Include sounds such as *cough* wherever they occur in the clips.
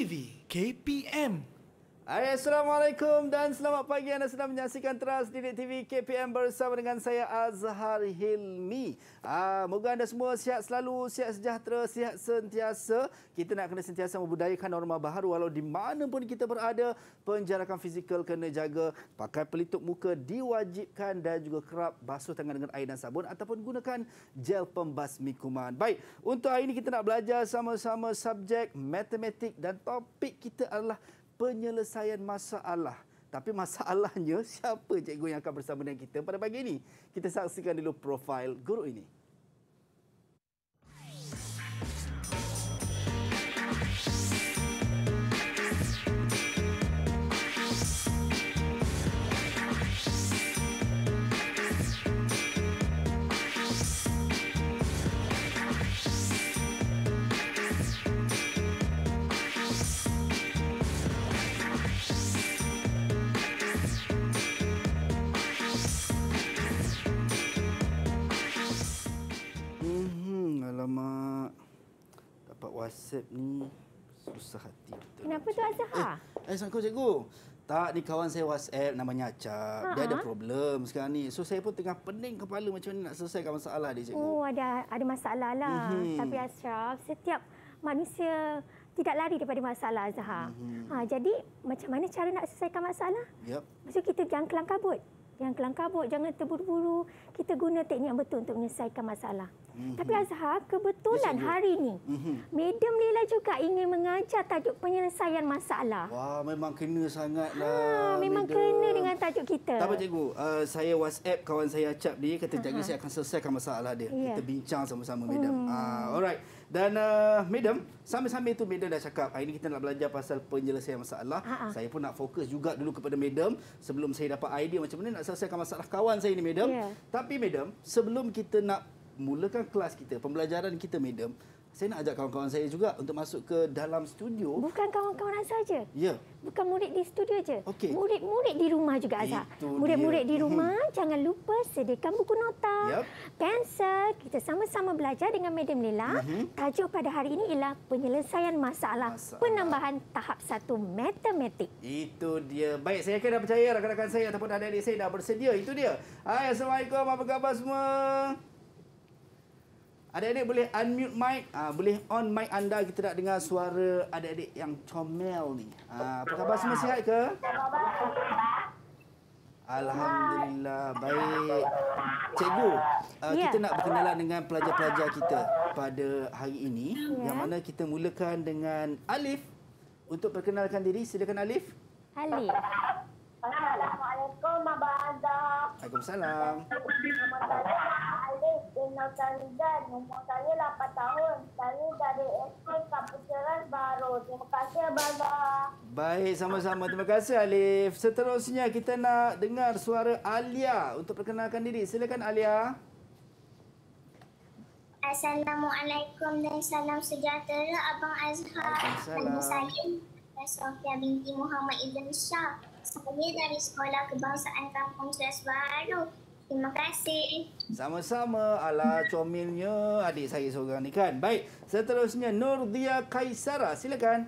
TV, KPM. Hai, Assalamualaikum dan selamat pagi anda sedang menyaksikan Teras Didik TV KPM bersama dengan saya Azhar Hilmi. Aa, ah, moga anda semua sihat selalu, sihat sejahtera, sihat sentiasa. Kita nak kena sentiasa membudayakan norma baharu walau di mana pun kita berada, penjarakan fizikal kena jaga, pakai pelitup muka diwajibkan dan juga kerap basuh tangan dengan air dan sabun ataupun gunakan gel pembasmi kuman. Baik, untuk hari ini kita nak belajar sama-sama subjek matematik dan topik kita adalah penyelesaian masalah. Tapi masalahnya siapa cikgu yang akan bersama dengan kita pada pagi ini? Kita saksikan dulu profil guru ini. Alamak. Dapat WhatsApp ni susah hati betul. Kenapa tu Azhar? Eh, eh Assalamualaikum cikgu. Tak ni kawan saya WhatsApp namanya Acap. Dia ada problem sekarang ni. So saya pun tengah pening kepala macam ni nak selesaikan masalah dia cikgu. Oh, ada ada masalah lah. Mm-hmm. Tapi Ashraf, setiap manusia tidak lari daripada masalah Azhar. Mm-hmm. Ha, jadi macam mana cara nak selesaikan masalah? Yep. Maksud kita jangan kelang kabut. yang kelang kabut, jangan terburu-buru. Kita guna teknik yang betul untuk menyelesaikan masalah. Mhm. Tapi Azhar, kebetulan yes, hari ini, mm-hmm. Madam Lila juga ingin mengajar tajuk penyelesaian masalah. Wah, memang kena sangatlah. Ha, lah, memang Madam. kena dengan tajuk kita. Tak apa, Cikgu. Uh, saya WhatsApp kawan saya Acap dia, kata uh-huh. jangan saya akan selesaikan masalah dia. Yeah. Kita bincang sama-sama, Madam. Mm. Uh, ah, alright. Dan uh, Madam, sambil-sambil itu Madam dah cakap, hari ini kita nak belajar pasal penyelesaian masalah. Ha-ha. Saya pun nak fokus juga dulu kepada Madam sebelum saya dapat idea macam mana nak selesaikan masalah kawan saya ini, Madam. Yeah. Tapi Madam, sebelum kita nak mulakan kelas kita, pembelajaran kita, madam, saya nak ajak kawan-kawan saya juga untuk masuk ke dalam studio. Bukan kawan-kawan Azhar saja. Ya. Bukan murid di studio saja. Okay. Murid-murid di rumah juga, Azhar. Murid-murid di rumah, *laughs* jangan lupa sediakan buku nota, yep. pensel. Kita sama-sama belajar dengan Madam Lila. Uh mhm. -huh. Tajuk pada hari ini ialah penyelesaian masalah, masalah. penambahan tahap satu matematik. Itu dia. Baik, saya kena percaya rakan-rakan saya ataupun adik-adik saya dah bersedia. Itu dia. Hai, Assalamualaikum. Apa khabar semua? Adik-adik boleh unmute mic, ha, boleh on mic anda kita nak dengar suara adik-adik yang comel ni. Ha, apa khabar semua sihat ke? Alhamdulillah baik. Cikgu, uh, kita nak berkenalan dengan pelajar-pelajar kita pada hari ini yeah. yang mana kita mulakan dengan Alif untuk perkenalkan diri. Silakan Alif. Alif. Assalamualaikum abang. Waalaikumsalam kenal Tanida Umur saya 8 tahun Saya dari SK Kaputeran Baru Terima kasih abang. Baik sama-sama Terima kasih Alif Seterusnya kita nak dengar suara Alia Untuk perkenalkan diri Silakan Alia Assalamualaikum dan salam sejahtera Abang Azhar Nama saya Sofia binti Muhammad Ibn Shah Saya dari Sekolah Kebangsaan Kampung Jelas Baru Terima kasih. Sama-sama ala comilnya adik saya seorang ni kan. Baik, seterusnya Nurdia Kaisara. Silakan.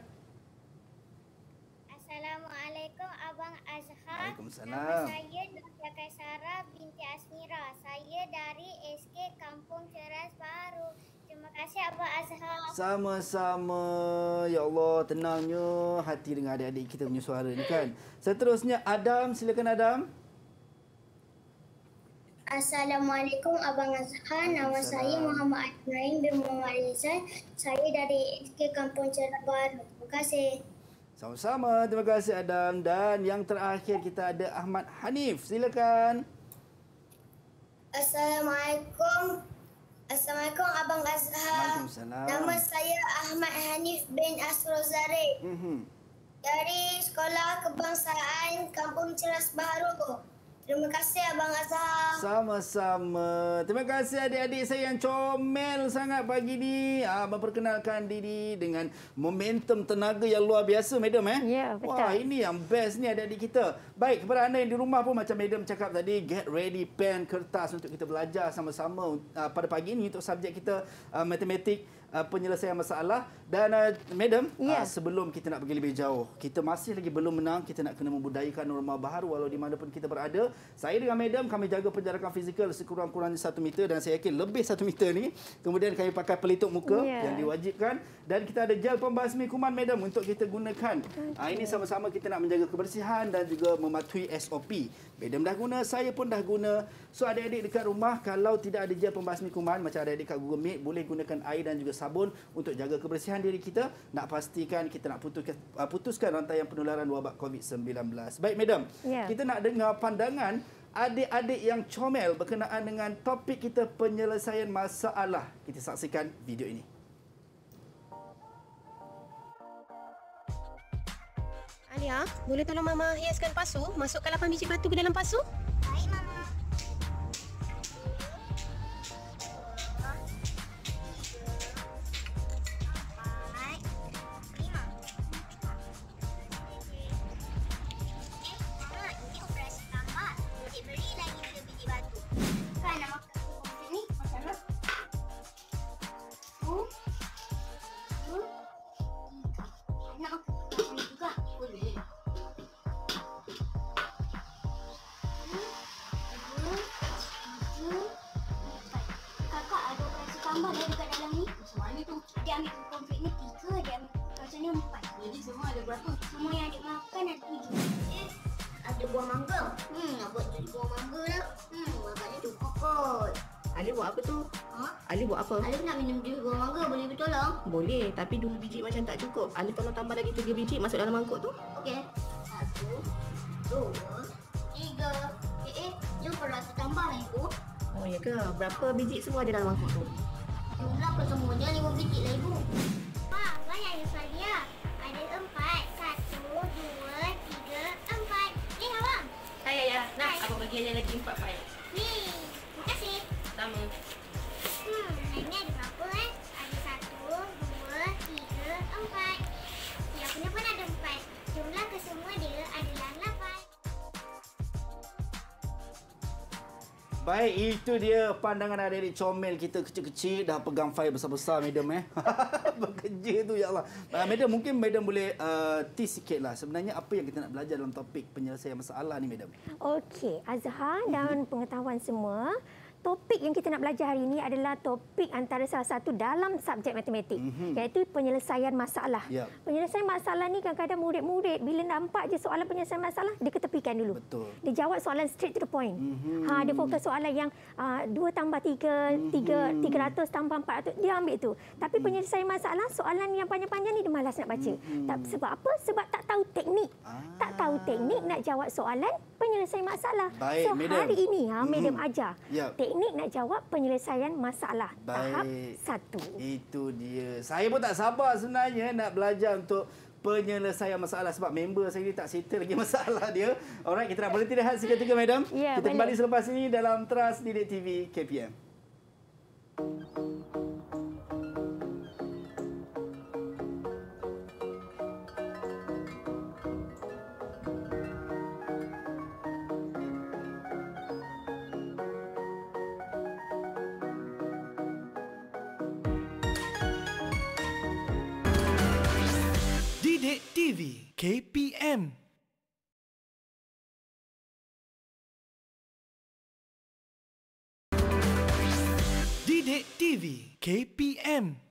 Assalamualaikum Abang Azhar. Waalaikumsalam. Nama saya Nurdia Kaisara binti Asmira. Saya dari SK Kampung Ceras Baru. Terima kasih Abang Azhar. Sama-sama. Ya Allah, tenangnya hati dengan adik-adik kita punya suara ni kan. Seterusnya Adam. Silakan Adam. Assalamualaikum Abang Azhar, Nama saya Muhammad Adnain bin Muhammad Rizal. Saya dari SK Kampung Cerah Baru. Terima kasih. Sama-sama. Terima kasih Adam. Dan yang terakhir kita ada Ahmad Hanif. Silakan. Assalamualaikum. Assalamualaikum Abang Azhar. Nama saya Ahmad Hanif bin Asrul Zarek. Mm-hmm. Dari Sekolah Kebangsaan Kampung Ceras Baru. Terima kasih Abang Azam. Sama-sama. Terima kasih adik-adik saya yang comel sangat pagi ni. Uh, memperkenalkan diri dengan momentum tenaga yang luar biasa, Madam. Eh? Ya, betul. Wah, ini yang best ni adik-adik kita. Baik, kepada anda yang di rumah pun macam Madam cakap tadi, get ready pen, kertas untuk kita belajar sama-sama ah, pada pagi ni untuk subjek kita uh, matematik uh, penyelesaian masalah dan uh, madam yeah. uh, ya. sebelum kita nak pergi lebih jauh kita masih lagi belum menang kita nak kena membudayakan norma baharu walau di mana pun kita berada saya dengan madam kami jaga penjarakan fizikal sekurang-kurangnya satu meter dan saya yakin lebih satu meter ni kemudian kami pakai pelitup muka yeah. yang diwajibkan dan kita ada gel pembasmi kuman madam untuk kita gunakan okay. uh, ini sama-sama kita nak menjaga kebersihan dan juga mematuhi SOP Madam dah guna, saya pun dah guna. So adik-adik dekat rumah kalau tidak ada gel pembasmi kuman macam adik-adik kat Google Meet boleh gunakan air dan juga sabun untuk jaga kebersihan diri kita. Nak pastikan kita nak putuskan, uh, putuskan rantaian penularan wabak COVID-19. Baik madam, yeah. kita nak dengar pandangan adik-adik yang comel berkenaan dengan topik kita penyelesaian masalah. Kita saksikan video ini. Lia, boleh tolong Mama hiaskan pasu? Masukkan lapan biji batu ke dalam pasu? Ali buat apa tu? Ha? Ali buat apa? Ali nak minum biji buah mangga boleh bertolong? Boleh tapi dua biji macam tak cukup Ali tolong tambah lagi tiga biji masuk dalam mangkuk tu Okey Satu Dua Tiga Eh eh Jom kalau aku tambah lagi tu Oh iya ke? Berapa biji semua ada dalam mangkuk tu? Jumlah ke semuanya lima biji lah ibu Wah, apa yang ada dia? Ada empat Satu, dua, tiga, empat Eh abang Hai ayah, nak aku bagi dia lagi Baik, itu dia pandangan adik-adik comel kita kecil-kecil dah pegang file besar-besar, madam eh. *laughs* Bekerja tu, ya Allah. Uh, ah, madam, mungkin madam boleh uh, ah, tease sikit lah. Sebenarnya, apa yang kita nak belajar dalam topik penyelesaian masalah ni, madam? Okey, Azhar dan pengetahuan semua topik yang kita nak belajar hari ini adalah topik antara salah satu dalam subjek matematik mm-hmm. iaitu penyelesaian masalah. Yep. Ya. Penyelesaian masalah ni kadang-kadang murid-murid bila nampak je soalan penyelesaian masalah dia ketepikan dulu. Betul. Dia jawab soalan straight to the point. Mm-hmm. Ha dia fokus soalan yang uh, ah, 2 tambah 3, 3 300 tambah 400 dia ambil tu. Tapi mhm. penyelesaian masalah soalan yang panjang-panjang ni dia malas nak baca. Mm-hmm. Tak sebab apa? Sebab tak tahu teknik. Ah. Tak tahu teknik nak jawab soalan penyelesaian masalah. Baik, so madam. hari ini ha medium mm-hmm. ajar. Yep. Ya teknik nak jawab penyelesaian masalah Baik. tahap satu. Itu dia. Saya pun tak sabar sebenarnya nak belajar untuk penyelesaian masalah sebab member saya ni tak settle lagi *laughs* masalah dia. Alright, kita nak berhenti rehat seketika, madam. Ya, kita balik. kembali selepas ini dalam Trust Didik TV KPM. Thank you. KPM. Didik TV KPM.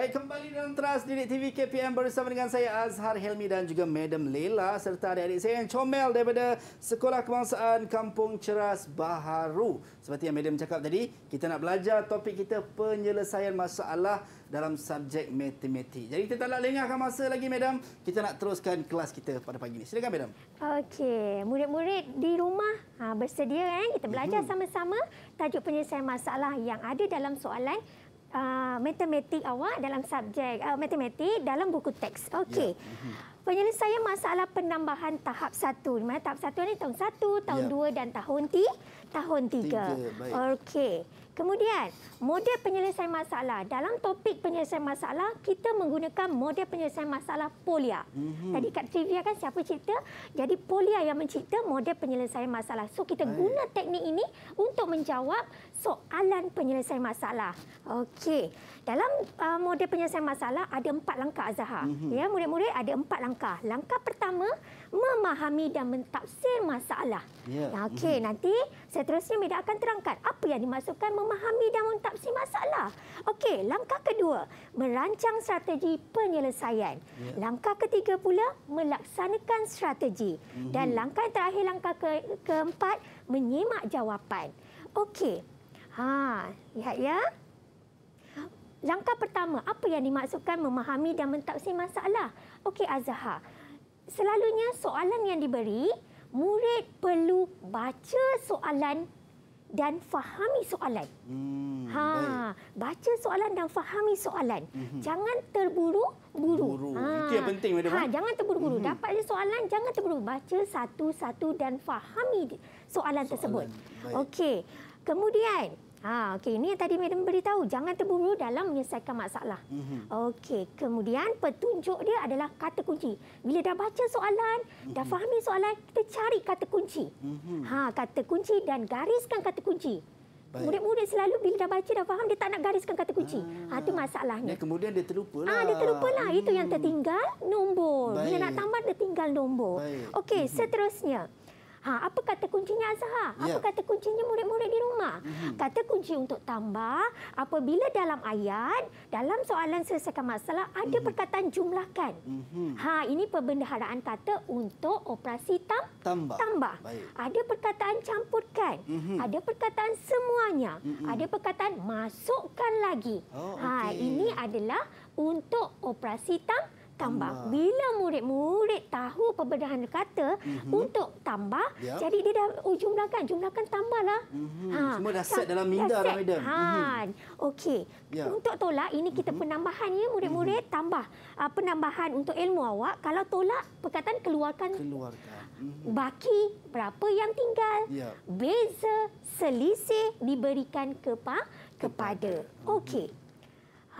Baik, kembali dalam Trust Didik TV KPM bersama dengan saya Azhar Helmi dan juga Madam Lela serta adik-adik saya yang comel daripada Sekolah Kebangsaan Kampung Ceras Baharu. Seperti yang Madam cakap tadi, kita nak belajar topik kita penyelesaian masalah dalam subjek matematik. Jadi kita tak nak lengahkan masa lagi Madam, kita nak teruskan kelas kita pada pagi ini. Silakan Madam. Okey, murid-murid di rumah ha, bersedia kan? Kita belajar mhm. sama-sama tajuk penyelesaian masalah yang ada dalam soalan Uh, matematik awak dalam subjek uh, matematik dalam buku teks. Ya, Okey. Ya. Penyelesaian masalah penambahan tahap 1. Mana tahap satu ini Tahun satu, tahun 2 ya. dan tahun 3. Ti, tahun tiga. Okey. Kemudian, model penyelesaian masalah. Dalam topik penyelesaian masalah, kita menggunakan model penyelesaian masalah polia. Mm -hmm. Tadi kat trivia kan siapa cipta? Jadi polia yang mencipta model penyelesaian masalah. So kita Baik. guna teknik ini untuk menjawab soalan penyelesaian masalah. Okey. Dalam uh, model penyelesaian masalah ada empat langkah Azhar. Mm-hmm. Ya, murid-murid ada empat langkah. Langkah pertama memahami dan mentafsir masalah. Yeah. Ya, okey, mm-hmm. nanti seterusnya media akan terangkan apa yang dimaksudkan memahami dan mentafsir masalah. Okey, langkah kedua merancang strategi penyelesaian. Yeah. Langkah ketiga pula melaksanakan strategi. Mm-hmm. Dan mhm. langkah terakhir langkah ke- keempat menyimak jawapan. Okey. Ha, lihat ya. Langkah pertama, apa yang dimaksudkan memahami dan mentafsir masalah? Okey Azhar. Selalunya soalan yang diberi, murid perlu baca soalan dan fahami soalan. Hmm, ha, baik. baca soalan dan fahami soalan. Hmm. Jangan terburu-buru. Ha. Itu yang penting Madam. Ha, eh? jangan terburu-buru. Hmm. Dapat soalan, jangan terburu. Baca satu-satu dan fahami soalan, soalan. tersebut. Okey. Kemudian, ha, okay, ini yang tadi Madam beritahu, jangan terburu dalam menyelesaikan masalah. Mm -hmm. Okey, kemudian petunjuk dia adalah kata kunci. Bila dah baca soalan, mm -hmm. dah fahami soalan, kita cari kata kunci. Mm -hmm. Ha, kata kunci dan gariskan kata kunci. Murid-murid selalu bila dah baca, dah faham, dia tak nak gariskan kata kunci. Ha, itu ah. masalahnya. Dan kemudian dia terlupalah. Ha, ah, dia terlupalah. Hmm. Itu yang hmm. tertinggal nombor. Baik. Dia nak tambah, dia tinggal nombor. Okey, mhm. seterusnya. Hmm. Ha, apa kata kuncinya Azhar? Apa ya. kata kuncinya murid-murid di rumah? Hmm. Kata kunci untuk tambah apabila dalam ayat, dalam soalan selesaikan masalah ada hmm. perkataan jumlahkan. Hmm. Ha, ini perbendaharaan kata untuk operasi tam tambah. tambah. Ada perkataan campurkan. Hmm. Ada perkataan semuanya. Hmm. Ada perkataan masukkan lagi. Oh, ha, Ini adalah untuk operasi tambah tambah. Allah. Bila murid-murid tahu perbedaan kata mm -hmm. untuk tambah, yeah. jadi dia dah oh, jumlahkan, jumlahkan tambahlah. Mm -hmm. Ha. Semua dah set dalam minda, Ramadhan. Mm -hmm. Okey. Yeah. Untuk tolak, ini kita mm -hmm. penambahan ya, murid-murid mm -hmm. tambah. Uh, penambahan untuk ilmu awak, kalau tolak, perkataan keluarkan. Keluarkan. Mm -hmm. Baki berapa yang tinggal. Yeah. Beza, selisih diberikan kepa kepada. kepada. Okey. Mm -hmm.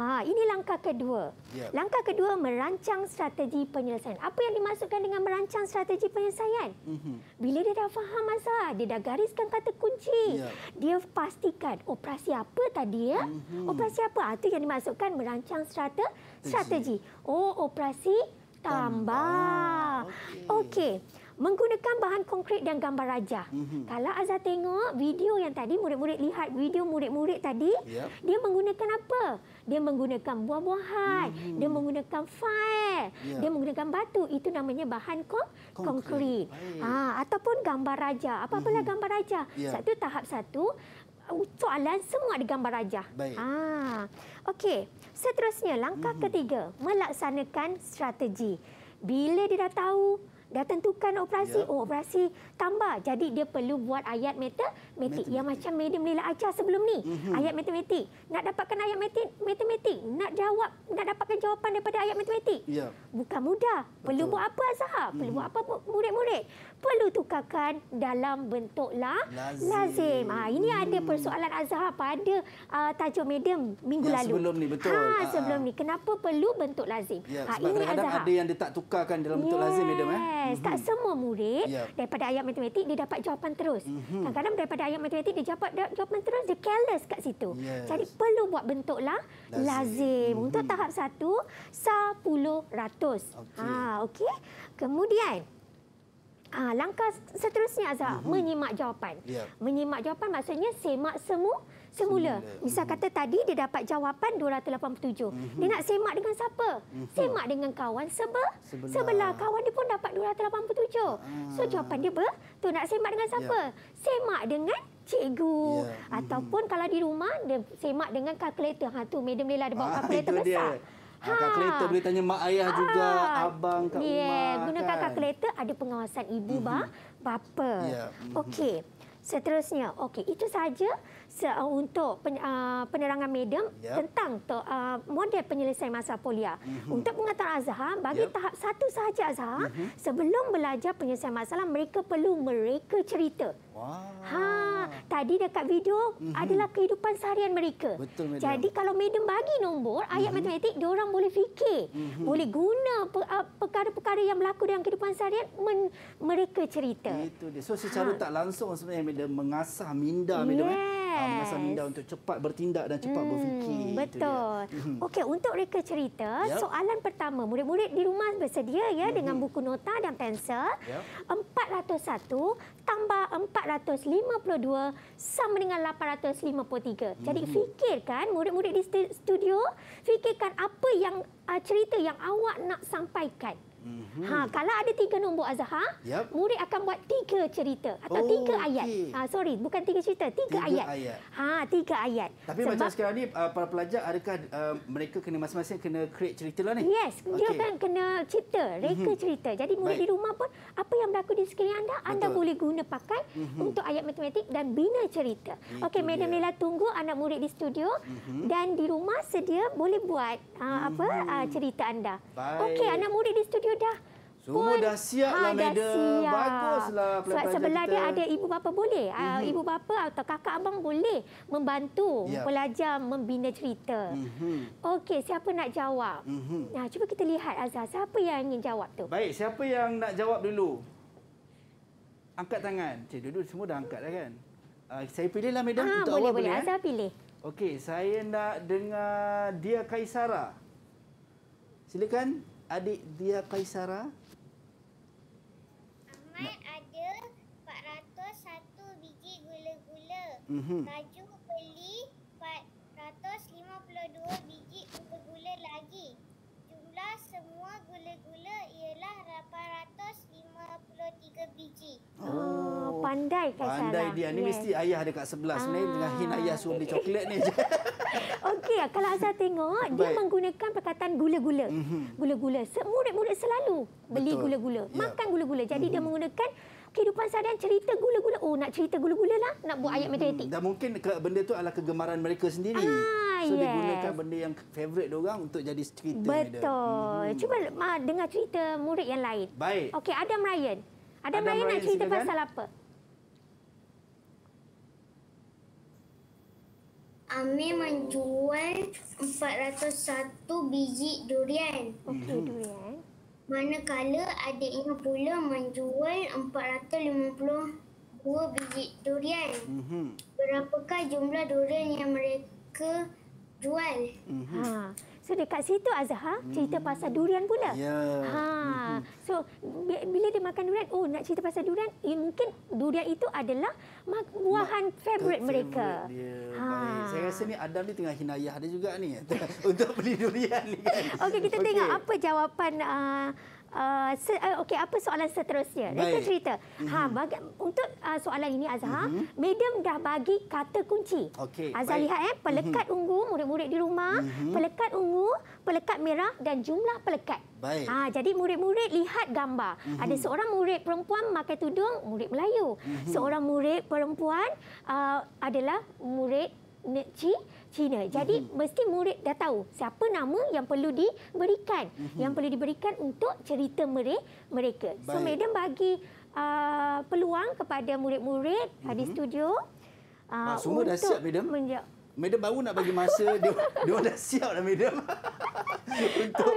Ha, ini langkah kedua. Ya. Langkah kedua merancang strategi penyelesaian. Apa yang dimaksudkan dengan merancang strategi penyelesaian? Mm -hmm. Bila dia dah faham masalah, dia dah gariskan kata kunci. Ya. Dia pastikan operasi apa tadi ya? Mm -hmm. Operasi apa? Itu ha, yang dimaksudkan merancang strate strategi. Oh, operasi tambah. tambah. Okey. Okay menggunakan bahan konkrit dan gambar raja. Mm -hmm. Kalau Azhar tengok video yang tadi, murid-murid lihat video murid-murid tadi, yep. dia menggunakan apa? Dia menggunakan buah-buahan, mm -hmm. dia menggunakan fire, yeah. dia menggunakan batu. Itu namanya bahan kon konkrit. Ha, ataupun gambar raja. Apa-apalah mm -hmm. gambar raja. Yeah. Satu tahap satu, uh, soalan semua ada gambar raja. Ha. Okey, seterusnya langkah mm -hmm. ketiga, melaksanakan strategi. Bila dia dah tahu dah tentukan operasi yep. Ya. oh operasi tambah jadi dia perlu buat ayat matematik yang macam medium lila acar sebelum ni mm-hmm. ayat matematik nak dapatkan ayat matematik matematik nak jawab nak dapatkan jawapan daripada ayat matematik yep. Ya. bukan mudah perlu buat apa azhar perlu mm-hmm. buat apa murid-murid perlu tukarkan dalam bentuk la lazim. Ah Ha, ini hmm. ada persoalan Azhar pada uh, tajuk medium minggu ya, lalu. Sebelum ni betul. Ha, ah, sebelum ah. ni kenapa perlu bentuk lazim? Ya, ha, ini kadang -kadang ada yang dia tak tukarkan dalam bentuk yes. lazim medium eh. Tak hmm. semua murid ya. daripada ayat matematik dia dapat jawapan terus. Mhm. Kadang-kadang hmm. daripada ayat matematik dia dapat jawapan terus dia careless kat situ. Yes. Jadi perlu buat bentuk la lazim. lazim. Hmm. Untuk mhm. tahap satu, 10 ratus. Okay. Ha okey. Kemudian Ah, langkah seterusnya Azhar, mm -hmm. menyimak jawapan. Yeah. Menyimak jawapan maksudnya semak semua semula. semula. mm -hmm. kata tadi dia dapat jawapan 287. Mm -hmm. Dia nak semak dengan siapa? Mm -hmm. Semak dengan kawan sebelah. sebelah. Sebelah kawan dia pun dapat 287. Ah. So jawapan dia ber, tu nak semak dengan siapa? Yeah. Semak dengan cikgu yeah. Mhm. ataupun mm -hmm. kalau di rumah dia semak dengan kalkulator. Ha tu madam Lila lah, ada bawa ah, *laughs* kalkulator ah, besar. Dia ha. kalkulator boleh tanya mak ayah ha. juga, abang kat yeah. rumah. Guna kan. kalkulator ada pengawasan ibu, mm -hmm. bah, bapa. Yeah. Mhm. Okey, seterusnya. Okey, itu sahaja uh, untuk uh, penerangan medium yeah. tentang uh, model penyelesaian masa polia. Mm -hmm. Untuk pengetahuan Azhar, bagi yeah. tahap satu sahaja Azhar, mm -hmm. sebelum belajar penyelesaian masalah, mereka perlu mereka cerita. Wah. Ha, tadi dekat video mm -hmm. adalah kehidupan seharian mereka. Betul, madam. Jadi kalau madam bagi nombor ayat mm -hmm. matematik, dia orang boleh fikir, mm -hmm. boleh guna perkara-perkara yang berlaku dalam kehidupan seharian mereka cerita. Itu dia. So secara ha. tak langsung sebenarnya madam mengasah minda madam. Yeah. Eh. Ah, masa minda untuk cepat bertindak dan cepat hmm, berfikir. Betul. Hmm. Okey, untuk reka cerita, yep. soalan pertama, murid-murid di rumah bersedia ya -hmm. dengan hmm. buku nota dan pensel. Yep. 401 tambah 452 sama dengan 853. Jadi mm -hmm. fikirkan, murid-murid di studio, fikirkan apa yang ah, cerita yang awak nak sampaikan. Mm-hmm. Ha, kalau ada tiga nombor Azhar, yep. murid akan buat tiga cerita atau oh, tiga ayat. Okay. Ha, sorry, bukan tiga cerita, tiga, tiga ayat. ayat. Ha, tiga ayat. Tapi Sebab, macam sekarang ni uh, para pelajar adakah uh, mereka kena masing-masing kena create cerita lah ni? Yes, okay. dia kan kena cipta, reka mm-hmm. cerita. Jadi murid Baik. di rumah pun apa yang berlaku di sekeliling anda, Betul. anda boleh guna pakai mm-hmm. untuk ayat matematik dan bina cerita. Okey, Madam Lela tunggu anak murid di studio mm-hmm. dan di rumah sedia boleh buat uh, mm-hmm. apa uh, cerita anda. Okey, anak murid di studio you dah. Semua dah siap ha, lah, Madam. Baguslah. Sebab sebelah kita. dia ada ibu bapa boleh. Uh ah, -huh. Mhm. Ibu bapa atau kakak abang boleh membantu yep. Ya. pelajar membina cerita. Uh mhm. -huh. Okey, siapa nak jawab? Uh mhm. -huh. Nah, Cuba kita lihat, Azhar. Siapa yang ingin jawab tu? Baik, siapa yang nak jawab dulu? Angkat tangan. Cik Dudu, semua dah angkat dah kan? Uh, saya pilihlah, Madam. Ha, ah, untuk boleh, awal boleh. Ya. Azhar pilih. Okey, saya nak dengar Dia Kaisara. Silakan adik dia Kaisara? Amat ada 401 biji gula-gula. Mm -hmm. Baju 2-3 biji. Oh, oh, pandai Kak Pandai dia. Ini yes. mesti ayah dekat sebelah ah. sebenarnya. Dengan hin ayah suruh beli ah. coklat ni je. *laughs* Okey, kalau saya tengok, Baik. dia menggunakan perkataan gula-gula. Mhm. Gula-gula. Murid-murid selalu beli gula-gula. Ya. Makan gula-gula. Jadi mm -hmm. dia mhm. menggunakan kehidupan sadar cerita gula-gula. Oh, nak cerita gula-gula lah. Nak buat ayat mhm. matematik. Dan mungkin benda tu adalah kegemaran mereka sendiri. Ah. So, yes. digunakan benda yang favorite orang untuk jadi cerita. Betul. Hmm. Cuba ma, dengar cerita murid yang lain. Baik. Okey, Adam Ryan. Ada main nak cerita silakan. pasal apa? Amir menjual 401 biji durian. Okey, mhm. durian. Manakala adiknya pula menjual 452 biji durian. Mhm. Berapakah jumlah durian yang mereka jual? Mhm. Ha dekat situ Azhar ha? cerita hmm. pasal durian pula. Ya. Yeah. Ha. Hmm. So bila dia makan durian, oh nak cerita pasal durian, eh, mungkin durian itu adalah buahan Ma- favorite, favorite mereka. Ha. Baik. Saya rasa ni Adam ni tengah hinayah dia juga ni *laughs* untuk beli durian ni kan. Okey, kita okay. tengok apa jawapan uh, Uh, okay, apa soalan seterusnya? Baik. Itu cerita. Mm-hmm. Ha, mhm. untuk uh, soalan ini, Azhar, mm-hmm. Madam dah bagi kata kunci. Okay, Azhar baik. lihat, eh, pelekat mm-hmm. ungu, murid-murid di rumah, mm-hmm. pelekat ungu, pelekat merah dan jumlah pelekat. Baik. Ha, jadi murid-murid lihat gambar. Mm-hmm. Ada mhm. seorang murid perempuan pakai tudung, murid Melayu. Mm-hmm. Seorang murid perempuan uh, adalah murid Cik. Cina. Mhm. Jadi mm-hmm. mesti murid dah tahu siapa nama yang perlu diberikan, mm-hmm. yang perlu diberikan untuk cerita mereka. Baik. So madam bagi uh, peluang kepada murid-murid mm-hmm. di studio. Uh, ah, semua untuk dah siap madam. Madam baru nak bagi masa, dia, dia dah siap dah Madam. *laughs* untuk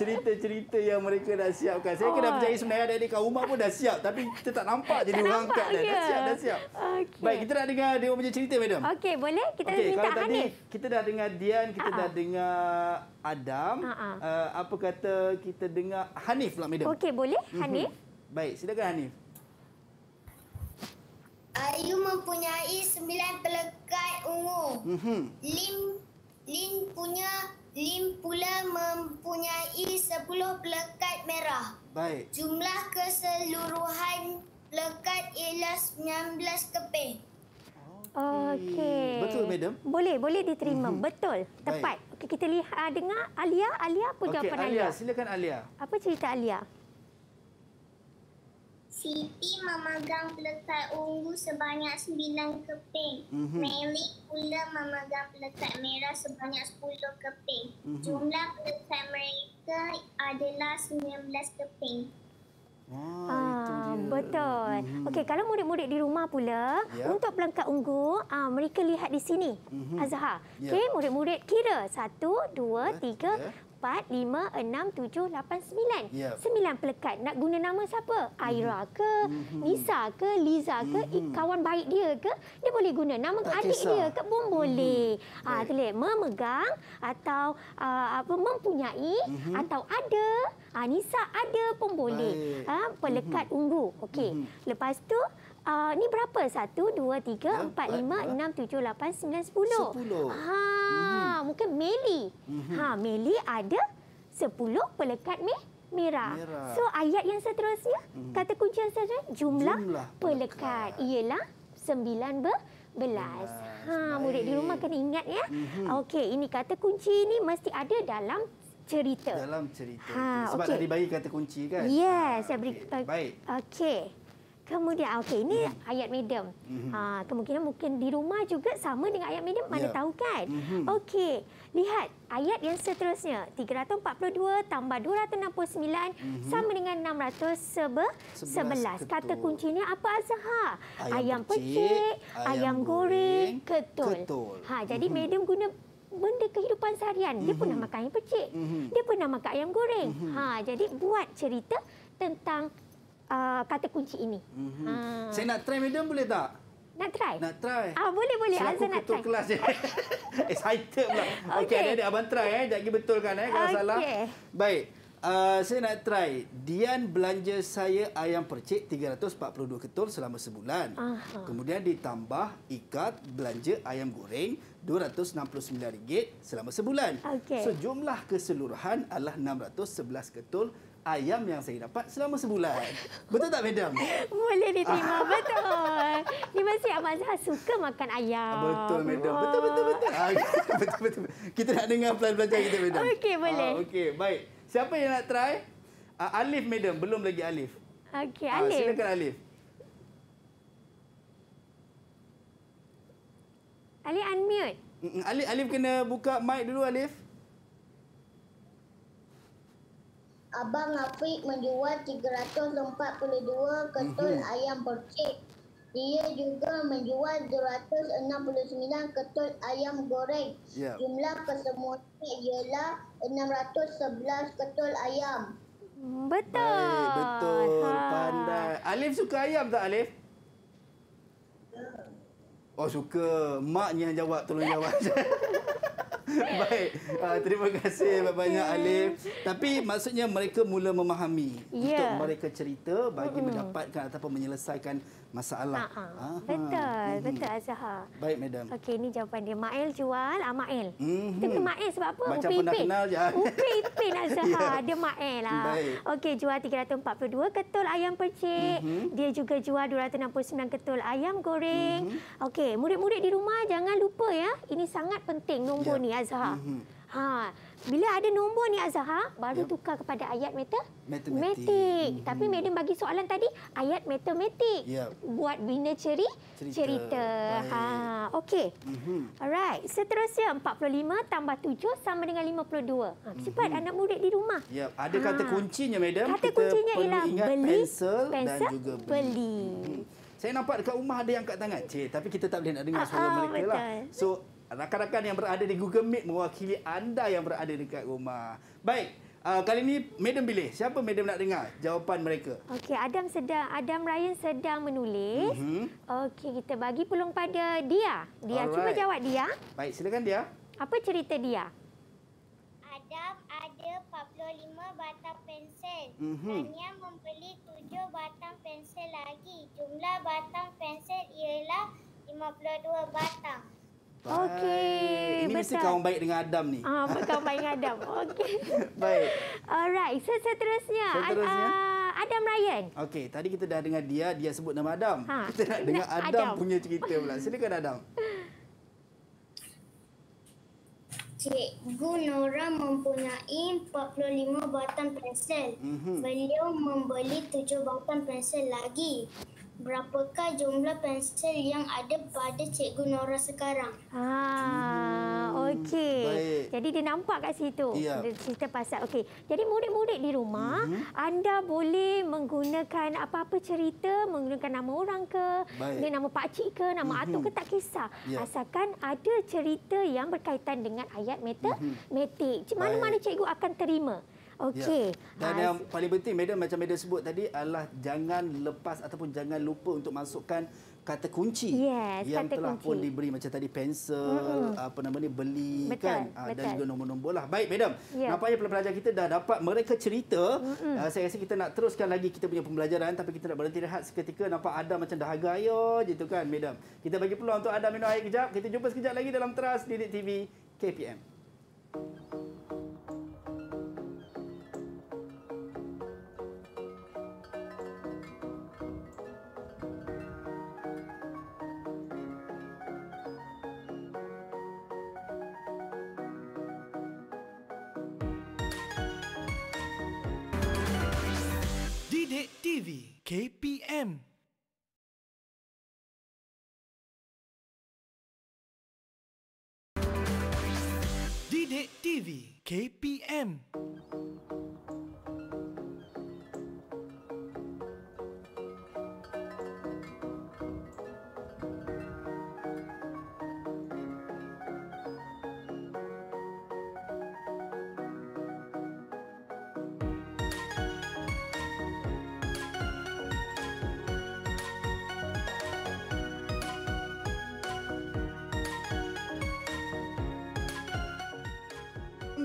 cerita-cerita okay. uh, yang mereka dah siapkan. Saya oh. kena percaya sebenarnya ada di kat rumah pun dah siap. Tapi kita tak nampak jadi diorang kat dia. Dah siap, dah siap. Okay. Baik, kita nak dengar dia punya cerita, Madam. Okey, boleh? Kita okay, minta Hanif. Kita dah dengar Dian, kita uh -uh. dah dengar Adam. Uh -uh. Uh, apa kata kita dengar Hanif lah Madam? Okey, boleh? Mhm. Hanif? Baik, silakan Hanif. Ayu mempunyai sembilan pelekat ungu. Mm-hmm. Lim Lim punya Lim pula mempunyai sepuluh pelekat merah. Baik. Jumlah keseluruhan pelekat ialah sembilan belas keping. Okey. Betul, madam. Boleh, boleh diterima. Mm-hmm. Betul, tepat. Okay, kita lihat, ah, dengar Alia. Alia apa okay, jawapan Alia? Alia, silakan Alia. Apa cerita Alia? Siti memegang pelekat ungu sebanyak sembilan keping. Mm-hmm. Melik pula memegang pelekat merah sebanyak sepuluh keping. Mm-hmm. Jumlah pelekat mereka adalah sembilan belas keping. Ah, ah betul. Mm-hmm. Okey, kalau murid-murid di rumah pula yeah. untuk pelengkap ungu, ah mereka lihat di sini. Mm-hmm. Azhar. Yeah. Okey, murid-murid kira satu, dua, yeah. tiga empat lima enam tujuh lapan sembilan. Ya. Sembilan pelekat. Nak guna nama siapa? Aira hmm. ke? Hmm. Nisa ke? Liza ke? Hmm. Kawan baik dia ke? Dia boleh guna nama tak adik kisah. dia ke? Pun boleh. Ha, ah, boleh. Memegang atau uh, apa mempunyai uhum. atau ada. Anissa ah, ada pun boleh. Ha, pelekat uhum. ungu. Okey. Lepas tu... Uh, ni berapa? Satu, dua, tiga, ya, empat, empat lima, dua. Ya. enam, tujuh, lapan, sembilan, sepuluh. Sepuluh. Ha, mm -hmm. Mungkin Meli. Mm -hmm. ha, Meli ada sepuluh pelekat me merah. merah. So ayat yang seterusnya, mm -hmm. kata kunci yang seterusnya, jumlah, jumlah pelekat. pelekat ialah sembilan ber belas. Ha, murid di rumah kena ingat ya. Mm -hmm. Okey, ini kata kunci ini mesti ada dalam cerita. Dalam cerita. Ha, Sebab okay. tadi bagi kata kunci kan? Yes, ha, ah, saya beri. Uh, Baik. Okey. Kemudian, ah, okay, ini yeah. Mhm. ayat medium. -hmm. ha, kemungkinan mungkin di rumah juga sama dengan ayat medium. Mana yeah. tahu kan? Mm -hmm. Okey, lihat ayat yang seterusnya. 342 tambah 269 mm -hmm. sama dengan 611. Kata kuncinya apa Azhar? Ayam, ayam pecik, ayam goreng, goreng ketul. ketul. Ha, jadi -hmm. medium guna benda kehidupan seharian. Dia mm -hmm. pernah makan ayam pecik. -hmm. Dia pernah makan ayam goreng. -hmm. ha, jadi buat cerita tentang Uh, kata kunci ini. Mm-hmm. Ha. Saya nak try madam boleh tak? Nak try? Nak try. Ah boleh boleh. Saya Azan nak try. Saya kelas je. *laughs* Excited pula. *laughs* Okey, okay, adik abang try eh. Jaga betulkan eh kalau okay. salah. Baik. Uh, saya nak try. Dian belanja saya ayam percik 342 ketul selama sebulan. Uh-huh. Kemudian ditambah ikat belanja ayam goreng RM269 selama sebulan. Okay. So jumlah keseluruhan adalah 611 ketul ayam yang saya dapat selama sebulan. Betul tak, Madam? Boleh diterima, *laughs* betul. Ini mesti Abang Zah suka makan ayam. Betul, Madam. Betul, betul, oh. ah, *laughs* betul. betul, betul. Kita nak dengar pelan-pelan kita, Madam. *laughs* Okey, boleh. Ah, okey, baik. Siapa yang nak try? Ah, Alif, Madam. Belum lagi Alif. Okey, Alif. Silakan, Alif. Alif unmute. Alif, Alif kena buka mic dulu, Alif. Abang Afiq menjual 342 ketul mm-hmm. ayam percik. Dia juga menjual 269 ketul ayam goreng. Yeah. Jumlah kesemuanya ialah 611 ketul ayam. Hmm, betul. Baik, betul. Ha. Pandai. Alif suka ayam tak Alif? Ya. Oh suka. Maknya jawab tolong jawab. *laughs* *laughs* Baik. Uh, terima kasih banyak-banyak Alif. Tapi maksudnya mereka mula memahami yeah. untuk ya. mereka cerita bagi mm. mendapatkan ataupun menyelesaikan masalah. Ha ha. ha -ha. Betul, hmm. betul Azhar. Baik, madam. Okey, ini jawapan dia. Mail jual, ah, Mail. Hmm. Kita ke Mail sebab apa? Macam Upi pun dah kenal je. *laughs* Upi Ipin Azhar. yeah. Dia Mail lah. Okey, jual 342 ketul ayam pecik. Mm -hmm. Dia juga jual 269 ketul ayam goreng. Mm -hmm. Okey, murid-murid di rumah jangan lupa ya. Ini sangat penting nombor yeah. ni Azhar. Mm -hmm. Haa. Bila ada nombor ni Azhar, ha, baru ya. tukar kepada ayat matematik. matematik. Hmm. Tapi madam bagi soalan tadi, ayat matematik. Ya. Buat bina ceri, cerita. cerita. Ha, okey. Mm-hmm. Alright, seterusnya 45 tambah 7 sama dengan 52. Ha, mhm. cepat mm-hmm. anak murid di rumah. Ya, ada ha. kata kuncinya madam. Kata Kita kuncinya ialah beli pensel, dan juga beli. beli. Mhm. Saya nampak dekat rumah ada yang angkat tangan. Cik, tapi kita tak boleh nak dengar ah, suara ah, mereka lah. So, rakan-rakan yang berada di Google Meet mewakili anda yang berada dekat rumah. Baik, uh, kali ini Madam pilih. Siapa Madam nak dengar jawapan mereka? Okey, Adam sedang Adam Ryan sedang menulis. Mm-hmm. Okey, kita bagi peluang pada dia. Dia Alright. cuba jawab dia. Baik, silakan dia. Apa cerita dia? Adam ada 45 batang pensel. Mm-hmm. Tania membeli 7 batang pensel lagi. Jumlah batang pensel ialah 52 batang. Okey. Ini mesti kawan baik dengan Adam ni. Ah, kawan baik dengan Adam. Okey. *laughs* baik. Alright, so seterusnya. Seterusnya. Ah, Adam Ryan. Okey, tadi kita dah dengar dia, dia sebut nama Adam. Ha. *laughs* Kita nak dengar Adam, Adam punya cerita pula. Silakan Adam. Cikgu Nora mempunyai 45 batang pensel. Mm -hmm. Beliau membeli 7 batang pensel lagi berapakah jumlah pensel yang ada pada Cikgu Nora sekarang? Ah, hmm. okey. Jadi dia nampak kat situ. Ya. cerita pasal okey. Jadi murid-murid di rumah, mm -hmm. anda boleh menggunakan apa-apa cerita, menggunakan nama orang ke, Baik. nama pak cik ke, nama mm -hmm. atuk ke tak kisah. Ya. Asalkan ada cerita yang berkaitan dengan ayat meta mm -hmm. metik. Mana-mana cikgu akan terima. Ya. Okey. Ya. Dan yang paling penting Madam macam Madam sebut tadi adalah jangan lepas ataupun jangan lupa untuk masukkan kata kunci yes, yang kata telah kunci. pun diberi macam tadi pensel mm -hmm. apa nama ni beli betul, kan ah, betul. dan juga nombor-nombor lah baik madam yeah. nampaknya pelajar pelajar kita dah dapat mereka cerita mm -hmm. saya rasa kita nak teruskan lagi kita punya pembelajaran tapi kita nak berhenti rehat seketika nampak ada macam dahaga ayo je tu kan madam kita bagi peluang untuk ada minum air kejap kita jumpa sekejap lagi dalam teras Didik TV KPM TV KPM Didik TV KPM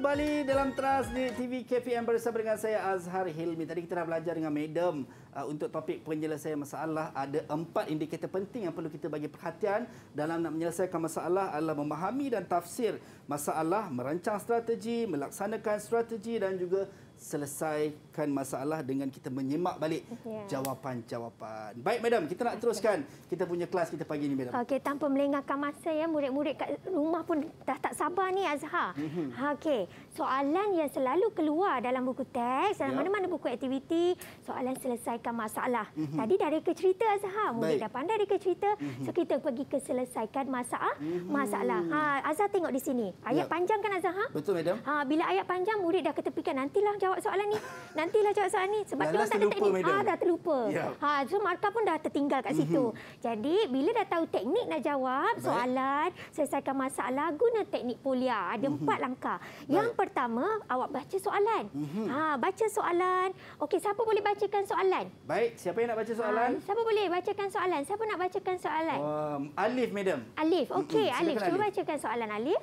kembali dalam Trust di TV KPM bersama dengan saya Azhar Hilmi. Tadi kita dah belajar dengan Madam uh, untuk topik penyelesaian masalah. Ada empat indikator penting yang perlu kita bagi perhatian dalam nak menyelesaikan masalah adalah memahami dan tafsir masalah, merancang strategi, melaksanakan strategi dan juga selesai memecahkan masalah dengan kita menyemak balik jawapan-jawapan. Yeah. Baik, Madam, kita nak okay. teruskan kita punya kelas kita pagi ini, Madam. Okey, tanpa melengahkan masa ya, murid-murid kat rumah pun dah tak sabar ni Azhar. Mm-hmm. Okey, soalan yang selalu keluar dalam buku teks, dalam ya. yeah. mana-mana buku aktiviti, soalan selesaikan masalah. Mm-hmm. Tadi dari cerita Azhar, murid Baik. dah pandai reka cerita, mm-hmm. so kita pergi ke selesaikan masalah. Mm-hmm. Masalah. Ha, Azhar tengok di sini. Ayat yeah. panjang kan Azhar? Betul, Madam. Ha, bila ayat panjang, murid dah ketepikan nanti lah jawab soalan ni. Nanti *laughs* nantilah jawab soalan ni sebab tu tak ada teknik ah dah terlupa yeah. ha so markah pun dah tertinggal kat situ mhm. jadi bila dah tahu teknik nak jawab Baik. soalan selesaikan masalah guna teknik polia ada mhm. empat langkah yang pertama awak baca soalan mhm. ha baca soalan okey siapa boleh bacakan soalan Baik siapa yang nak baca soalan ha, siapa boleh bacakan soalan siapa nak bacakan soalan um, Alif madam Alif okey Alif cuba bacakan soalan Alif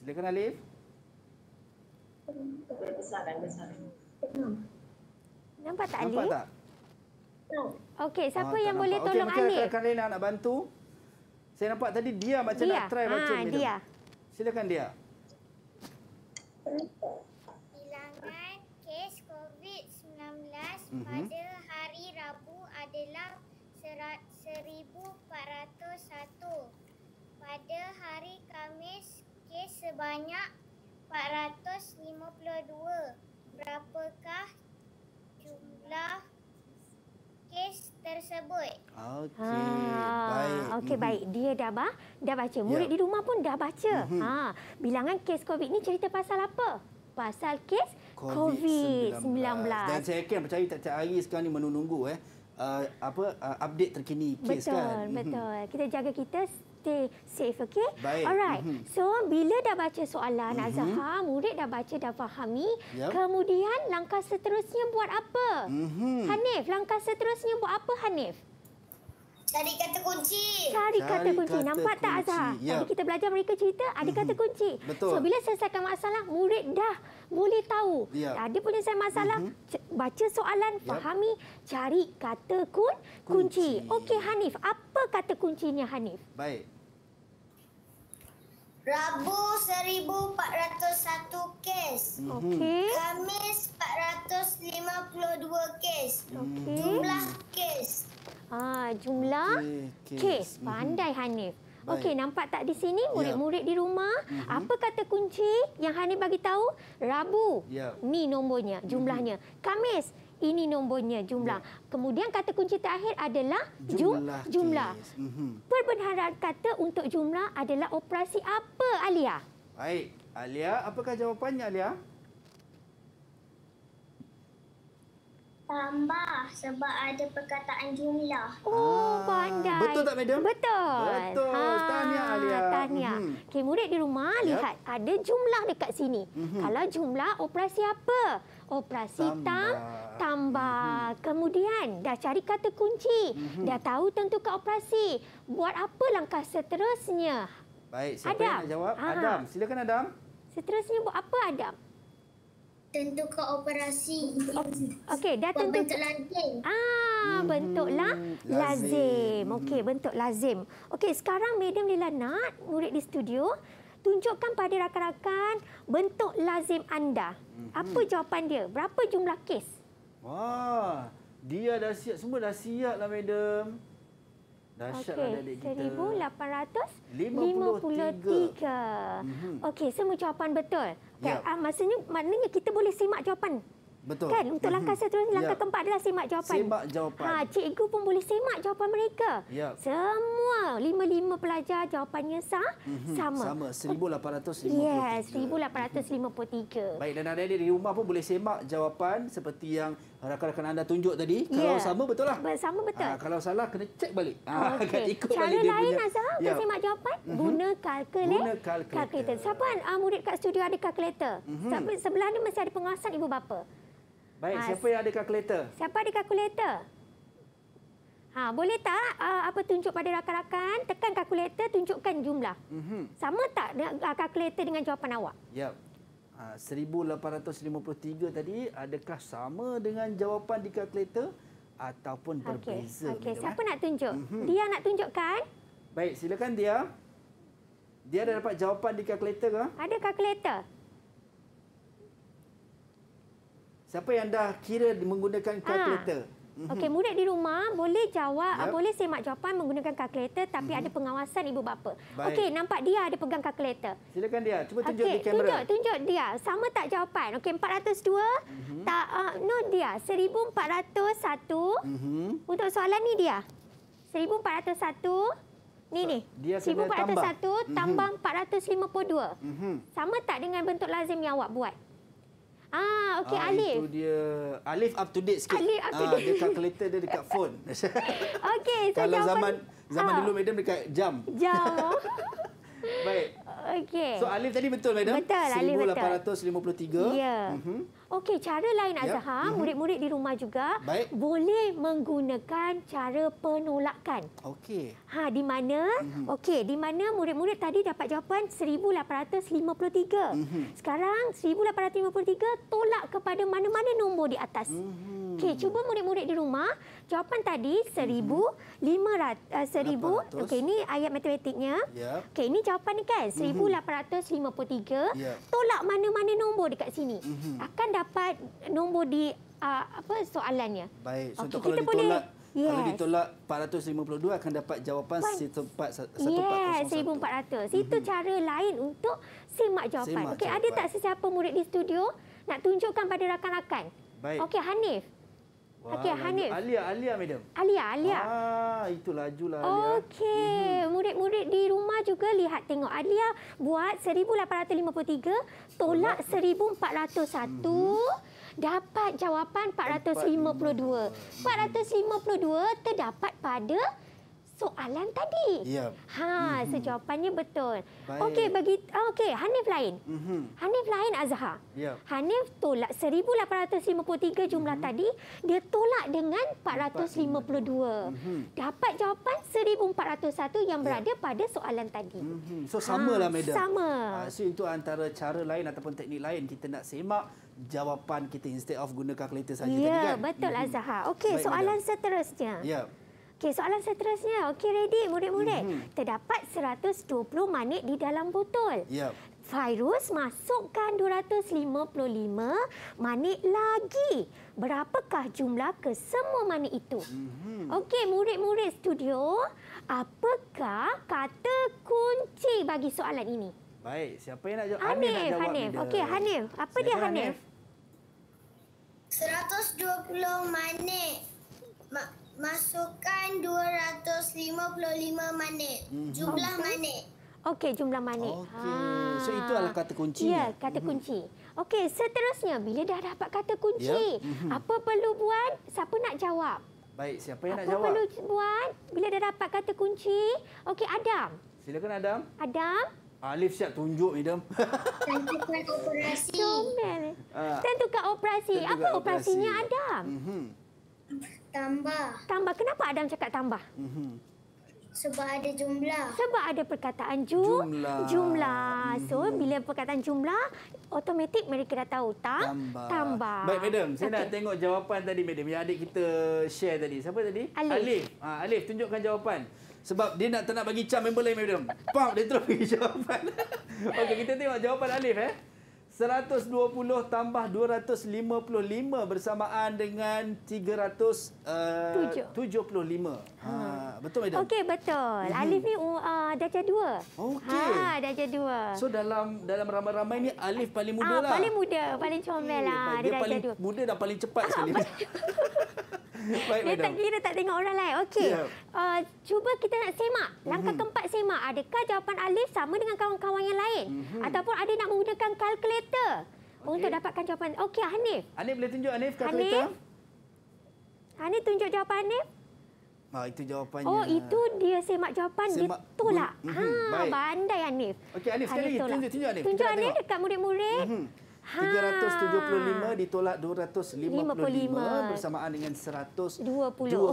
Silakan Alif. Besar dan besar. Nampak tak Alif? Nampak tak? Okey, siapa ah, yang nampak. boleh tolong okay, Alif? Kalau Lena nak bantu. Saya nampak tadi dia macam dia. nak try ha, macam ni. Silakan dia. Hilangan kes COVID-19 mhm. pada hari Rabu adalah 1401. Pada hari Kamis Okey, sebanyak 452. Berapakah jumlah kes tersebut? Okey, ah, baik. Okey, mhm. baik. Dia dah bah, dah baca. Murid ya. di rumah pun dah baca. Mm -hmm. Ha, bilangan kes COVID ni cerita pasal apa? Pasal kes COVID-19. COVID Dan saya kan percaya tak-tak hari sekarang ni menunggu eh. Uh, apa uh, update terkini kes betul, kan? Betul, mhm. betul. Kita jaga kita stay safe, okay? Alright. Mm -hmm. So bila dah baca soalan mm -hmm. Azhar, murid dah baca dah fahami. Yep. Kemudian langkah seterusnya buat apa? Mm -hmm. Hanif, langkah seterusnya buat apa Hanif? Cari kata kunci. Cari kata kunci. Cari kata Nampak kunci. tak Azhar? Yep. Tadi kita belajar mereka cerita ada kata mhm. kunci. Betul. So bila selesaikan masalah, murid dah boleh tahu. Yeah. Ya. Dia punya saya masalah, uh mhm. -huh. baca soalan, yep. fahami, cari kata kun kunci. kunci. Okey, Hanif, apa kata kuncinya Hanif? Baik. Rabu 1401 kes. Mhm. Okey. Kamis 452 kes. Okey. Jumlah kes. Ah, jumlah okay, kes. kes. Pandai mhm. Hanif. Okey, nampak tak di sini ya. murid-murid ya. di rumah? Mm -hmm. Apa kata kunci yang Hanif bagi tahu? Rabu. Ya. Ni nombornya, jumlahnya. Mm -hmm. Kamis. Ini nombornya jumlah. Ya. Kemudian kata kunci terakhir adalah jumlah. jumlah. Mhm. Perbenaran kata untuk jumlah adalah operasi apa, Alia? Baik. Alia, apakah jawapannya, Alia? Tambah sebab ada perkataan jumlah. Oh, ah, pandai. Betul tak, Madam? Betul. Betul. Ha, tahniah, Alia. Tahniah. -hmm. okay, murid di rumah, yep. lihat. Ada jumlah dekat sini. -hmm. Kalau jumlah, operasi apa? Operasi tambah. Tam tambah. -hmm. Kemudian, dah cari kata kunci. -hmm. Dah tahu tentu ke operasi. Buat apa langkah seterusnya? Baik, siapa Adam. yang nak jawab? Aha. Adam. Silakan, Adam. Seterusnya buat apa, Adam tentukan operasi. Okey, dah tentu Bentuk lazim. Ah, hmm, bentuklah lazim. Okey, bentuk lazim. Okey, sekarang medium Lila nak murid di studio tunjukkan pada rakan-rakan bentuk lazim anda. Hmm. Apa jawapan dia? Berapa jumlah kes? Wah, dia dah siap semua dah siaplah madam. Okey, seribu lapan ratus lima puluh tiga. Mhm. Okey, semua jawapan betul. Kan? Yep. Ah, maksudnya, maknanya kita boleh simak jawapan. Betul. Kan? Untuk mhm. langkah seterusnya, langkah yep. keempat adalah simak jawapan. Simak jawapan. Ha, cikgu pun boleh simak jawapan mereka. Yep. Semua lima-lima pelajar jawapannya sah, mm -hmm. sama. Sama, mhm. seribu lapan ratus lima puluh tiga. Baik, dan ada di rumah pun boleh simak jawapan seperti yang rakan-rakan anda tunjuk tadi kalau ya. sama betul lah sama betul ha, kalau salah kena cek balik ah, oh, okay. ha, ikut cara balik lain Azhar yeah. Ya. kasi jawapan mm -hmm. guna kalkulator guna kalkulator, kalkulator. siapa uh, murid kat studio ada kalkulator mm -hmm. siapa, sebelah ni masih ada pengawasan ibu bapa baik ha, siapa yang ada kalkulator siapa ada kalkulator ha, boleh tak uh, apa tunjuk pada rakan-rakan tekan kalkulator tunjukkan jumlah mm -hmm. sama tak kalkulator dengan jawapan awak ya yep. 1853 ah, tadi adakah sama dengan jawapan di kalkulator ataupun berbeza? Okey, okay. siapa eh? nak tunjuk? Mm-hmm. Dia nak tunjukkan? Baik, silakan dia. Dia ada dapat jawapan di kalkulator ke? Ada kalkulator. Siapa yang dah kira menggunakan ah. kalkulator? Ha. Mhm. Okey, murid di rumah boleh jawab, yep. boleh semak jawapan menggunakan kalkulator tapi mm -hmm. ada pengawasan ibu bapa. Okey, nampak dia ada pegang kalkulator. Silakan dia, cuba tunjuk okay, di kamera. Tunjuk, tunjuk dia. Sama tak jawapan? Okey, 402 mm -hmm. tak uh, no dia. 1401. Mm -hmm. Untuk soalan ni dia. 1401. Ni ni. 1401 tambah 452. Mm -hmm. Sama tak dengan bentuk lazim yang awak buat? Ah, okey ah, Alif. Itu dia Alif up to date sikit. Alif up to ah, date. Ah, dekat kereta dia dekat phone. *laughs* okey, so Kalau zaman zaman ha. dulu madam dekat jam. Jam. *laughs* Baik. Okey. So Alif tadi betul madam? Betul, 1853. Alif betul. 1853. Ya. Mhm. Uh -huh. Okey, cara lain Azhar, ya. Mhm. murid-murid di rumah juga Baik. boleh menggunakan cara penolakan. Okey. Ha, di mana? Mm-hmm. Okey, di mana murid-murid tadi dapat jawapan 1853. Mm-hmm. Sekarang 1853 tolak kepada mana-mana nombor di atas. Mm-hmm. Okey, cuba murid-murid di rumah, jawapan tadi 1500 uh, 1000. Okey, ini ayat matematiknya. Yeah. Okey, ini jawapan ni kan 1853. Mhm. Yeah. Tolak mana-mana nombor dekat sini. Mm-hmm. Akan dapat nombor di uh, apa soalannya. Baik. So okay, kita boleh Yes. Kalau ditolak 452 akan dapat jawapan setempat 1401. Yes, 1400. Itu mm-hmm. cara lain untuk simak jawapan. Okey, ada tak sesiapa murid di studio nak tunjukkan pada rakan-rakan? Baik. Okey, Hanif. Okay, ah, Hanif. Alia, Alia, madam. Alia, Alia. Ah, itu lajulah Alia. Okey, mhm. murid-murid di rumah juga lihat tengok. Alia buat 1,853, tolak 1,401, mhm. dapat jawapan 452. 452 terdapat pada soalan tadi. Ya. Ha, mm -hmm. sejawapannya betul. Okey, bagi ah, okey, Hanif lain. Mm -hmm. Hanif lain Azhar. Ya. Hanif tolak 1853 jumlah mm -hmm. tadi, dia tolak dengan 452. Mm -hmm. Dapat jawapan 1401 yang berada ya. pada soalan tadi. Mm -hmm. So samalah ha, lah, madam. Sama. Ha, so itu antara cara lain ataupun teknik lain kita nak semak jawapan kita instead of guna kalkulator saja Yeah, tadi ya, kan. Ya, betul mm -hmm. Azhar. Okey, soalan madam. seterusnya. Ya. Yeah. Okey, soalan seterusnya. Okey, ready murid-murid? Mm -hmm. Terdapat 120 manik di dalam botol. Ya. Yep. Virus masukkan 255 manik lagi. Berapakah jumlah kesemua manik itu? Mhm. Okey, murid-murid studio, apakah kata kunci bagi soalan ini? Baik, siapa yang nak jawab? Hanif, nak jawab Hanif. Okey, Hanif. Apa Silakan dia Hanif? 120 manik. Masukkan 255 manik. Hmm. Jumlah okay. manik. Okey, jumlah manik. Okey. Ah. So itu adalah kata kunci. Ya, kata hmm. kunci. Okey, seterusnya bila dah dapat kata kunci, ya. Mhm. apa perlu buat? Siapa nak jawab? Baik, siapa yang apa nak jawab? Apa perlu buat bila dah dapat kata kunci? Okey, Adam. Silakan Adam. Adam. Alif siap tunjuk Adam. *laughs* Tentukan operasi. Ah. Tentukan operasi. Tentukan apa operasinya operasi. Adam? Mhm. Tambah. Tambah. Kenapa Adam cakap tambah? Mm -hmm. Sebab ada jumlah. Sebab ada perkataan ju, jumlah. jumlah. Mhm. So, mm -hmm. bila perkataan jumlah, otomatik mereka dah tahu. Tak? Tambah. tambah. Baik, Madam. Saya okay. nak tengok jawapan tadi, Madam. Yang adik kita share tadi. Siapa tadi? Alif. Alif, ha, Alif tunjukkan jawapan. Sebab dia nak, nak bagi cam member lain, Madam. Pump, dia terus bagi *laughs* jawapan. *laughs* Okey, kita tengok jawapan Alif. eh. 120 tambah 255 bersamaan dengan 375. Eh, uh, ha. Hmm. Betul, Madam? Okey, betul. Ini. Hmm. Alif ni uh, darjah dua. Okey. Ha, darjah dua. So dalam dalam ramai-ramai ni Alif paling muda ha, lah. Paling muda, paling comel okay. lah. Dia, dia paling dua. muda dan paling cepat ha, sekali. *laughs* Baik, dia tak kira tak tengok orang lain. Okey. Yeah. Ya. Uh, cuba kita nak semak. Langkah mm -hmm. keempat semak. Adakah jawapan Alif sama dengan kawan-kawan yang lain? Mm -hmm. Ataupun ada nak menggunakan kalkulator? kita okay. untuk dapatkan jawapan. Okey, Hanif. Hanif boleh tunjuk Hanif kat Hanif. kereta. Hanif tunjuk jawapan Hanif. Ah, itu jawapannya. Oh, itu dia semak jawapan. Semak... Dia tolak. Mm -hmm. ha, bandai Hanif. Okey, Hanif, Hanif sekali lagi. Tunjuk, Hanif. Tunjuk Hanif dekat murid-murid. Mhm. Ha. 375 ditolak 255 55. bersamaan dengan 120.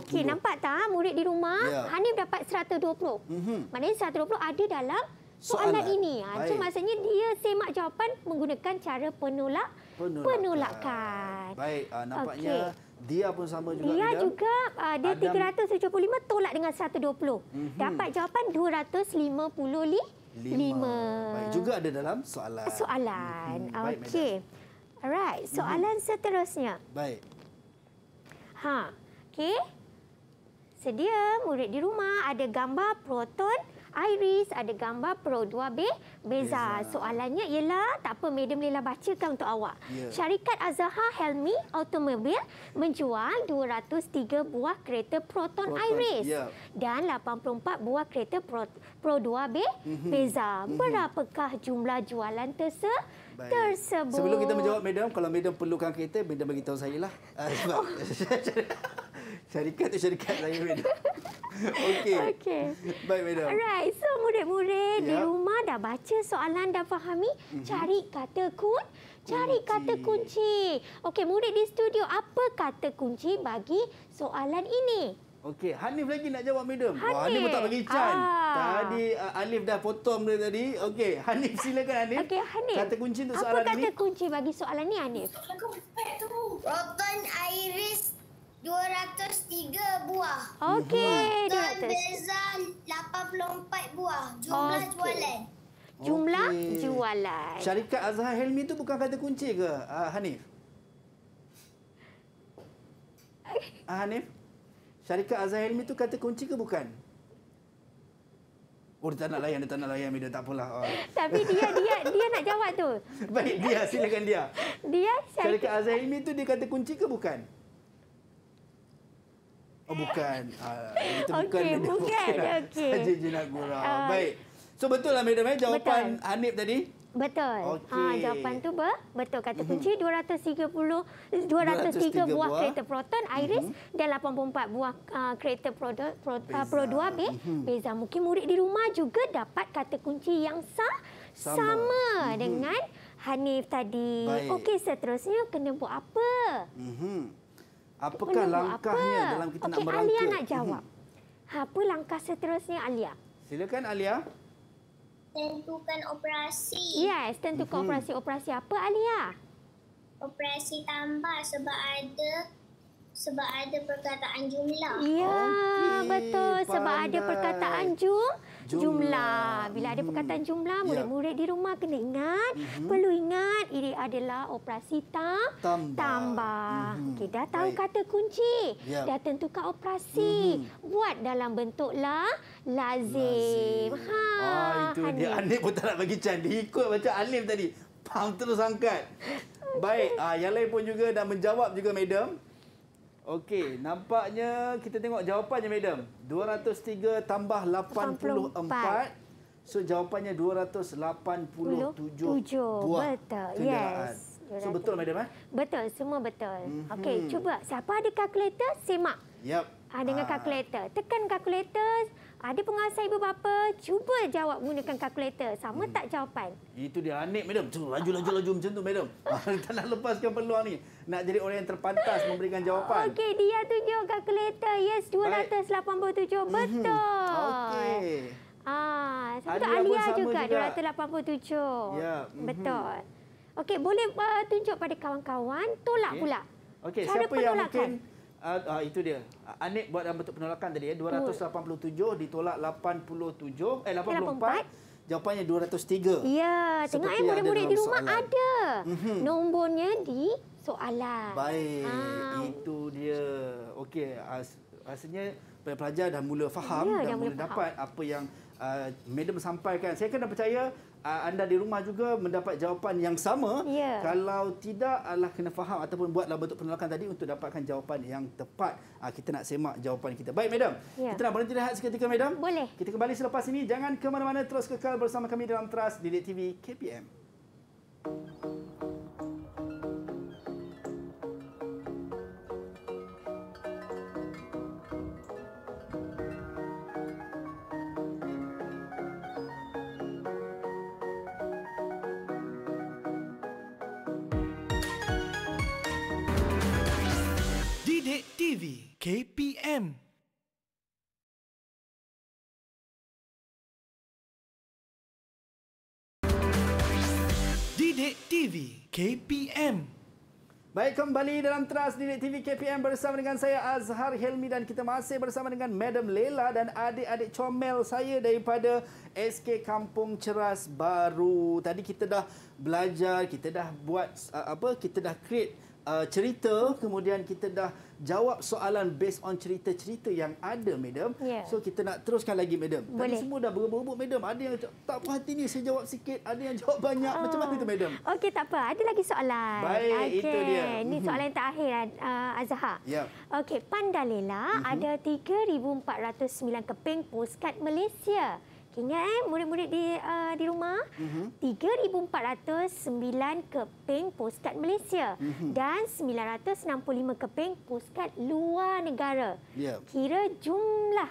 Okey, nampak tak murid di rumah? Ya. Hanif dapat 120. Mm -hmm. Maknanya 120 ada dalam soalan, soalan ini. Ah, Itu ha. maksudnya dia semak jawapan menggunakan cara penolak penolakan. penolakan. Baik, uh, nampaknya okay. dia pun sama juga. Dia Adam. juga, uh, dia Adam. 375 tolak dengan 120. Mm -hmm. Dapat jawapan 255. Baik, juga ada dalam soalan. Soalan. Mm -hmm. Okey. Alright, mhm. soalan mm -hmm. seterusnya. Baik. Ha, okey. Sedia murid di rumah ada gambar proton iris, ada gambar pro 2B beza. beza. Soalannya ialah, tak apa Madam Lila bacakan untuk awak. Ya. Syarikat Azaha Helmi Automobil menjual 203 buah kereta Proton, Proton Iris ya. dan 84 buah kereta pro, pro 2B mm -hmm. beza. Mhm. Berapakah jumlah jualan terse Baik. tersebut? Sebelum kita menjawab medium, kalau medium perlukan kereta, bagi tahu saya lah. *laughs* Ah, *laughs* syarikat itu syarikat lain, medium. *laughs* Okey. Okey. Baik, madam. Alright, so murid-murid ya. di rumah dah baca soalan dah fahami, mm-hmm. cari kata kun, cari kunci. kata kunci. Okey, murid di studio, apa kata kunci bagi soalan ini? Okey, Hanif lagi nak jawab madam. Hanif. Wah, Hanif pun tak bagi chance. Ah. Tadi uh, Alif dah potong dia tadi. Okey, Hanif silakan Hanif. Okey, Hanif. Kata kunci untuk soalan ini. Apa kata kunci bagi soalan ni Hanif? Robin Iris 203 buah. Okey. Total beza 84 buah jumlah okay. jualan. Jumlah okay. jualan. Syarikat Azhar Helmi tu bukan kata kunci ke, uh, Hanif? Uh, Hanif? Syarikat Azhar Helmi tu kata kunci ke bukan? Oh, dia tak nak layan, dia tak nak layan, dia tak apalah. Oh. *laughs* Tapi dia dia dia nak jawab tu. *laughs* Baik, dia silakan dia. Dia syarikat, syarikat Azhar Helmi tu dia kata kunci ke bukan? Oh, bukan. Uh, ah, itu bukan. Okay, dia bukan. Okay. *laughs* Saja je nak gurau. Uh, Baik. So, betul lah, madam. Eh? Jawapan betul. Hanif tadi. Betul. Ah, okay. Ha, jawapan tu ber, betul. Kata mhm. kunci, uh -huh. 230, 203, buah kereta proton. Iris uh mhm. -huh. dan 84 buah uh, kereta pro 2 uh, uh -huh. Mungkin murid di rumah juga dapat kata kunci yang sah sama, sama uh mhm. -huh. dengan Hanif tadi. Okey, seterusnya kena buat apa? Uh -huh. Apakah Penemu langkahnya apa? dalam kita okay, nak merangkul? Alia nak jawab. Mm-hmm. apa langkah seterusnya Alia? Silakan Alia. Tentukan operasi. Yes, tentukan -hmm. operasi. Operasi apa Alia? Operasi tambah sebab ada sebab ada perkataan jumlah. Ya, okay, betul. Pandai. Sebab ada perkataan jumlah jumlah. jumlah. Bila ada hmm. perkataan jumlah, ya. murid-murid ya. di rumah kena ingat. Uh mhm. -huh. Perlu ingat ini adalah operasi tam tambah. tambah. Uh mhm. -huh. okay, dah tahu Baik. kata kunci. Ya. Dah tentukan operasi. Uh mhm. -huh. Buat dalam bentuklah lazim. lazim. Ha. Ah, itu Hanif. dia. Anif pun tak nak bagi can. Dia ikut macam Alif tadi. Pam terus angkat. Baik, ah, yang lain pun juga dah menjawab juga, Madam. Okey, nampaknya kita tengok jawapannya, Madam. 203 tambah 84. 84. So, jawapannya 287 kenderaan. Betul, yes. So, betul, Madam? Eh? Betul, semua betul. Mm -hmm. Okey, cuba. Siapa ada kalkulator, simak. Yep. Ha, ah, dengan ah. kalkulator. Tekan kalkulator. Ada pengasas ibu bapa, cuba jawab menggunakan kalkulator. Sama hmm. tak jawapan? Itu dia anik, madam. Laju-laju-laju macam tu, madam. *laughs* Ah, tak nak lepaskan peluang ni. Nak jadi orang yang terpantas memberikan jawapan. Okey, dia tunjuk kalkulator. Yes, 287. Baik. Mhm. Betul. Hmm. Okey. Ah, sama Alia juga, juga, 287. Ya. Hmm. Betul. Okey, boleh uh, tunjuk pada kawan-kawan. Tolak okay. pula. Okey, siapa yang mungkin... Kan? Uh, uh, itu dia. Uh, Anik buat dalam bentuk penolakan tadi ya. 287 ditolak 87 eh 84. 84. Jawapannya 203. Ya, tengok eh murid-murid di rumah soalan. ada. Mm-hmm. Nombornya di soalan. Baik, ha. itu dia. Okey, rasanya pelajar dah mula faham ya, dan mula, mula faham. dapat apa yang uh, madam sampaikan. Saya kena percaya uh, anda di rumah juga mendapat jawapan yang sama. Yeah. Kalau tidak, Allah kena faham ataupun buatlah bentuk penolakan tadi untuk dapatkan jawapan yang tepat. Uh, kita nak semak jawapan kita. Baik, madam. Yeah. Kita nak berhenti rehat seketika, madam. Boleh. Kita kembali selepas ini. Jangan ke mana-mana. Terus kekal bersama kami dalam Trust Didik TV KPM. Thank you. KPM. Baik kembali dalam Trust Direct TV KPM bersama dengan saya Azhar Helmi dan kita masih bersama dengan Madam Lela dan adik-adik comel saya daripada SK Kampung Ceras Baru. Tadi kita dah belajar, kita dah buat uh, apa, kita dah create uh, cerita kemudian kita dah jawab soalan based on cerita-cerita yang ada madam yeah. so kita nak teruskan lagi madam tadi semua dah berebut-rebut madam ada yang tak puas hati ni saya jawab sikit ada yang jawab banyak oh. macam mana tu madam okey tak apa ada lagi soalan baik okay. itu dia ni mhm. soalan terakhir uh, Azha yeah. okey pandalela mm-hmm. ada 3409 keping poskat Malaysia ingat eh murid-murid di uh, di rumah mm-hmm. 3409 keping postcard Malaysia mm-hmm. dan 965 keping postcard luar negara. Yeah. Kira jumlah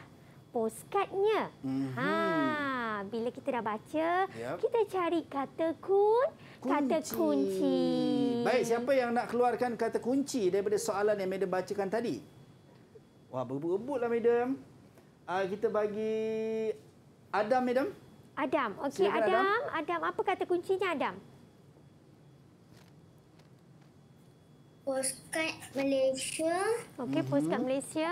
postcardnya. Mm-hmm. Ha bila kita dah baca yeah. kita cari kata kun kata kunci. Baik siapa yang nak keluarkan kata kunci daripada soalan yang madam bacakan tadi? Wah berebutlah madam. Uh, kita bagi Adam, Adam. Adam, okey Adam. Adam. Adam, apa kata kuncinya Adam? Postcard Malaysia. Okey, mhm. postcard Malaysia.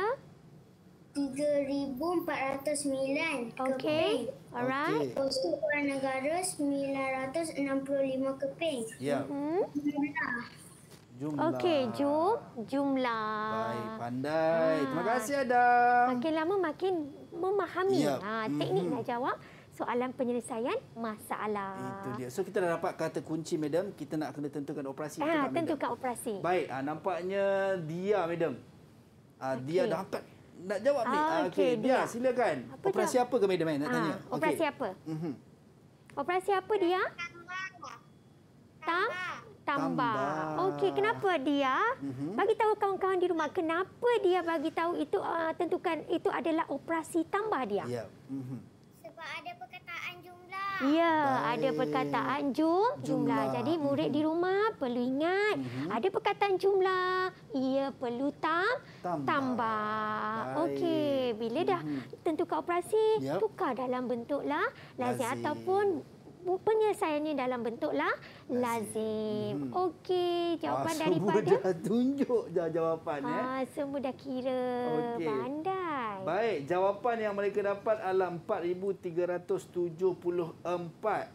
3,409 okay. keping. Alright. Okay. Postu Kuala Negara 965 keping. Ya. Yeah. Mhm. Jumlah. Jumlah. Okey, jumlah. Baik, pandai. Ha. Terima ah. kasih, Adam. Makin lama makin memahami. Ya. Ha, teknik nak hmm. jawab soalan penyelesaian masalah. Itu dia. So kita dah dapat kata kunci madam, kita nak kena tentukan operasi. Ha, tentukan madam. operasi. Baik, ha, nampaknya dia madam. Ha, okay. dia dapat nak jawab ni. Ah, okay, okay. dia silakan. Apa operasi jawab? apa ke madam eh, nak ha, tanya? Operasi okay. apa? Mm -hmm. Operasi apa dia? Tambah tambah. tambah. Okey, kenapa dia? Mm -hmm. Bagi tahu kawan-kawan di rumah kenapa dia bagi tahu itu uh, tentukan itu adalah operasi tambah dia. Yeah. Mm -hmm. Sebab ada perkataan jumlah. Ya, Baik. ada perkataan jum, jumlah. jumlah. Jadi murid mm -hmm. di mhm. rumah perlu ingat mm -hmm. ada perkataan jumlah, ia perlu tam, tambah. tambah. Okey, bila dah mm -hmm. tentukan operasi, yep. tukar dalam bentuklah lazim ataupun penyelesaiannya dalam bentuklah lazim. lazim. Hmm. Okey, jawapan ha, daripada Semua dah tunjuk dah jawapan ha, eh. semua dah kira. Okay. Pandai. Baik, jawapan yang mereka dapat adalah 4374.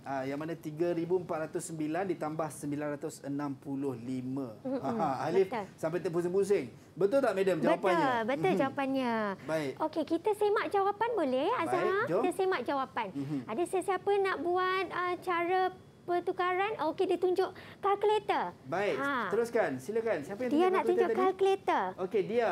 Ah, yang mana 3409 ditambah 965. -hmm. ha, Alif sampai terpusing-pusing. Betul tak madam jawapannya? Betul, betul mm -hmm. jawapannya. Baik. Okey, kita semak jawapan boleh ya, Azhar? Kita semak jawapan. Mm -hmm. Ada sesiapa nak buat uh, cara pertukaran? Okey, dia tunjuk kalkulator. Baik. Ha. Teruskan, silakan. Siapa yang dia tunjuk kalkulator? Dia nak tunjuk kalkulator. Okey, dia.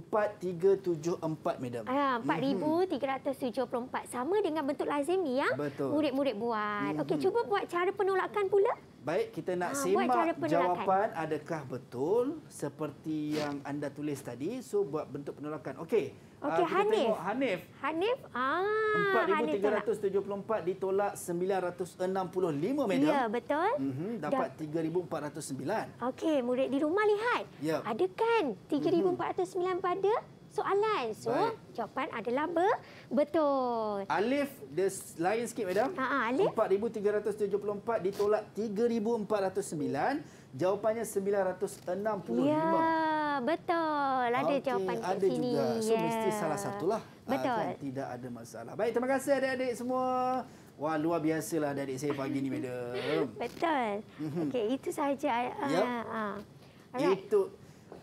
4374 madam. Ah 4374 sama dengan bentuk lazim yang murid-murid buat. Hmm. Okey cuba buat cara penolakan pula. Baik kita nak ha, simak jawapan adakah betul seperti yang anda tulis tadi so buat bentuk penolakan. Okey. Ah, okay, uh, kita Hanif. tengok Hanif. Hanif. Ah, 4374 ditolak 965 madam. Ya, betul. Mm -hmm, dapat da 3409. Okey, murid di rumah lihat. Ya. Ada kan 3409 mm -hmm. pada soalan. So, Baik. jawapan adalah be betul. Alif the lain sikit madam. Ha, -ha Alif. 4374 ditolak 3409. Jawapannya 965. Ya, betul. Ada okay. jawapan kat ada sini. Ada juga. So, yeah. mesti salah satulah. Ah, betul. Kan? Tidak ada masalah. Baik, terima kasih adik-adik semua. Wah, luar biasalah adik-adik saya pagi ini, madam. *laughs* betul. Mhm. Okey, itu sahaja. Ah, ya. Yep. Uh, uh. Itu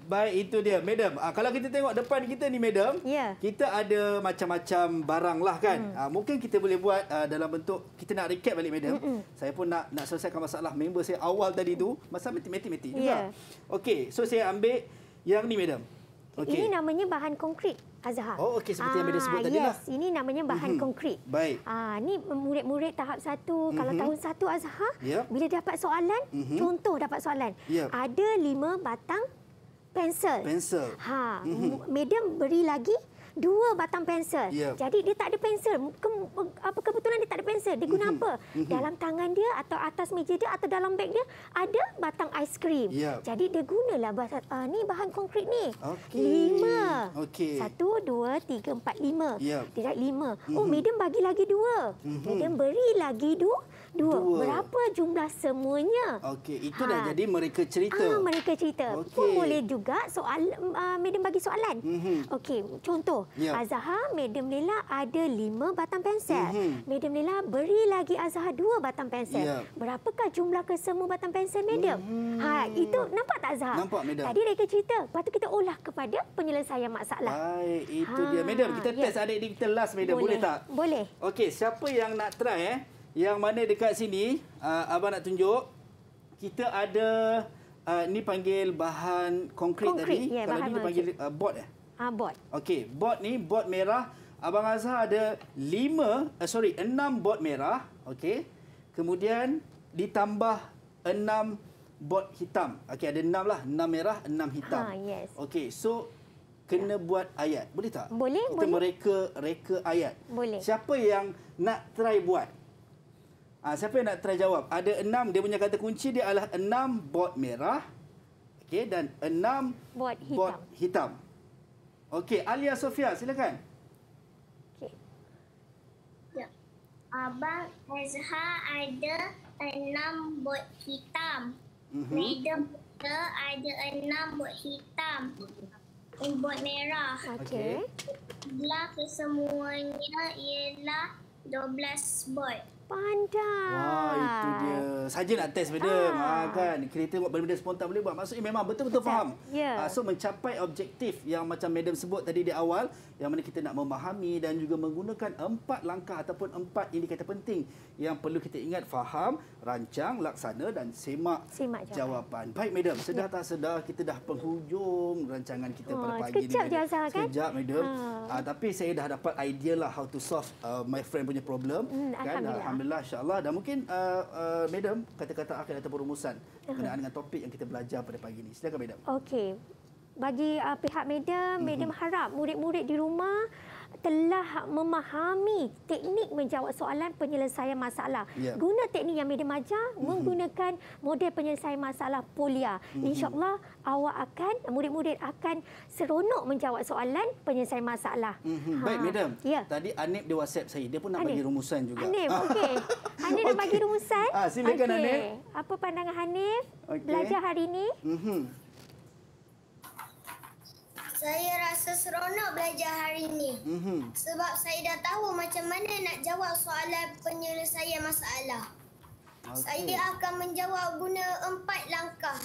baik itu dia madam uh, kalau kita tengok depan kita ni madam yeah. kita ada macam-macam barang lah kan mm. uh, mungkin kita boleh buat uh, dalam bentuk kita nak recap balik madam mm -mm. saya pun nak nak selesaikan masalah member saya awal tadi tu masa matematik-matematik juga yeah. okey so saya ambil yang ni madam okay. ini namanya bahan konkrit Azhar. Oh, okey. Seperti ah, yang dia sebut tadi lah. yes. lah. Ini namanya bahan mm -hmm. konkrit. Baik. Ah, ini murid-murid tahap satu. Mm -hmm. Kalau mhm. tahun satu, Azhar, yep. Ya. bila dapat soalan, mm -hmm. contoh dapat soalan. Yep. Ya. Ada lima batang pensel. Pensel. Ha, mhm. medium beri lagi dua batang pensel. Yeah. Jadi dia tak ada pensel. Ke, apa kebetulan dia tak ada pensel? Dia guna mhm. apa? Mhm. Dalam tangan dia atau atas meja dia atau dalam beg dia ada batang aiskrim. Yeah. Jadi dia gunalah batang uh, ah, ni bahan konkrit ni. Okay. Lima. Okay. Satu, dua, tiga, empat, lima. Yeah. Dia dah lima. Oh, medium bagi lagi dua. medium beri lagi dua. Dua. Dua. Berapa jumlah semuanya? Okey, itu ha. dah jadi mereka cerita. Ah, mereka cerita. Okay. Pun boleh juga soal uh, madam bagi soalan. Mm -hmm. Okey, contoh yeah. Azhar, madam Lila ada lima batang pensel. Mm -hmm. Madam Lila beri lagi Azhar dua batang pensel. Yeah. Berapakah jumlah kesemua batang pensel medium Mm -hmm. Ha, itu nampak tak Azhar? Nampak madam. Tadi mereka cerita. Lepas tu kita olah kepada penyelesaian masalah. Baik, itu ha. dia medium Kita yeah. test adik-adik kita last madam. Boleh. boleh tak? Boleh. Okey, siapa yang nak try eh? Yang mana dekat sini, uh, abang nak tunjuk. Kita ada uh, ni panggil bahan konkrit, tadi. Yeah, Kalau ni panggil uh, bot eh. Ah bot. Okey, bot ni bot merah. Abang Azhar ada lima uh, sorry, enam bot merah. Okey. Kemudian ditambah enam bot hitam. Okey, ada enam lah, enam merah, enam hitam. Ha, yes. Okey, so kena yeah. buat ayat. Boleh tak? Boleh, Kita boleh. mereka reka ayat. Boleh. Siapa yang nak try buat? Ha, siapa yang nak try jawab? Ada enam, dia punya kata kunci dia adalah enam bot merah. Okey, dan enam bot hitam. Bot hitam. Okey, Alia Sofia, silakan. Ya. Abang Ezha ada enam bot hitam. Mm-hmm. Buka ada enam bot hitam. Bot merah. Okey. Jumlah kesemuanya ialah belas bot. Pandai. Wah, itu dia. Saja nak test benda. Ah. Ha, kan? Kereta buat benda-benda spontan boleh buat. Maksudnya memang betul-betul faham. Yeah. Ya. Ha, so, mencapai objektif yang macam Madam sebut tadi di awal, yang mana kita nak memahami dan juga menggunakan empat langkah ataupun empat indikator penting yang perlu kita ingat faham, rancang, laksana dan semak, semak jawapan. jawapan. Baik madam, ya. sedar ya. tak sedar kita dah penghujung rancangan kita oh, pada pagi ini. Sekejap jasa kan? Sekejap madam. Ha. Uh, tapi saya dah dapat idea lah how to solve uh, my friend punya problem. Hmm, kan? Alhamdulillah. Alhamdulillah insyaAllah. Dan mungkin uh, uh, madam kata-kata akhir ataupun rumusan berkenaan uh-huh. dengan topik yang kita belajar pada pagi ini. Silakan madam. Okey bagi uh, pihak madam, madam harap murid-murid di rumah telah memahami teknik menjawab soalan penyelesaian masalah. Ya. Guna teknik yang medium ajar mm-hmm. menggunakan model penyelesaian masalah polia. Mm-hmm. InsyaAllah awak akan, murid-murid akan seronok menjawab soalan penyelesaian masalah. Mm-hmm. Ha. Baik, ha. madam. Ya. Tadi Anip dia WhatsApp saya. Dia pun nak Anip. bagi rumusan juga. Anip, *laughs* okey. Anip okay. nak bagi rumusan. Ha, silakan, okay. Anip. Apa pandangan Anip okay. belajar hari ini? Mm-hmm. Saya rasa seronok belajar hari ini. Mm-hmm. Sebab saya dah tahu macam mana nak jawab soalan penyelesaian masalah. Okay. Saya akan menjawab guna empat langkah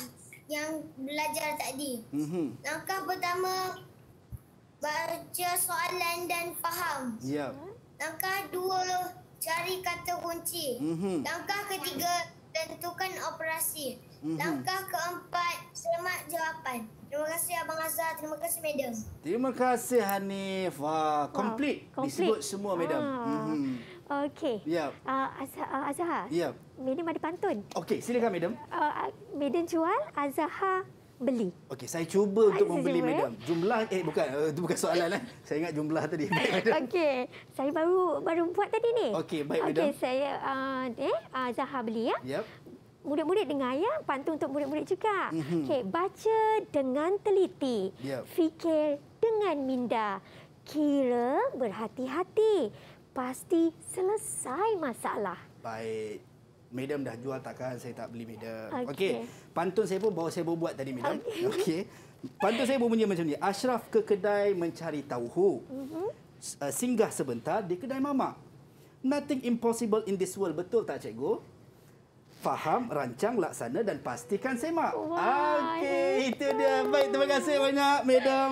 yang belajar tadi. Mm-hmm. Langkah pertama, baca soalan dan faham. Yep. Ya. Langkah dua, cari kata kunci. Mm-hmm. Langkah ketiga, tentukan operasi. Mhm. Langkah keempat, selamat jawapan. Terima kasih Abang Azhar, terima kasih Madam. Terima kasih Hanif. Wah, komplit. Wow, Disebut semua Madam. Ah. Mm -hmm. Okey. Ya. Yeah. Uh, ah, Azhar. Ya. Yeah. Madam ada pantun. Okey, silakan Madam. Uh, Madam jual, Azhar beli. Okey, saya cuba untuk saya membeli eh. Madam. Jumlah eh bukan uh, itu bukan soalan eh. Saya ingat jumlah tadi. *laughs* Okey, saya baru baru buat tadi ni. Okey, baik Madam. Okey, saya uh, eh uh, beli ya. Yep murid-murid dengan ayah pantun untuk murid-murid juga. Mhm. Okey, baca dengan teliti. Yep. Fikir dengan minda. Kira berhati-hati. Pasti selesai masalah. Baik. Madam dah jual takkan saya tak beli madam. Okey. Okay. Pantun saya pun bawa saya bawa buat tadi madam. Okey. *laughs* Okay. Pantun saya bunyi macam ni. Ashraf ke kedai mencari tahu. Uh-huh. Singgah sebentar di kedai mama. Nothing impossible in this world. Betul tak cikgu? faham, rancang, laksana dan pastikan semak. Oh, Okey, itu dia. Baik, terima kasih banyak Madam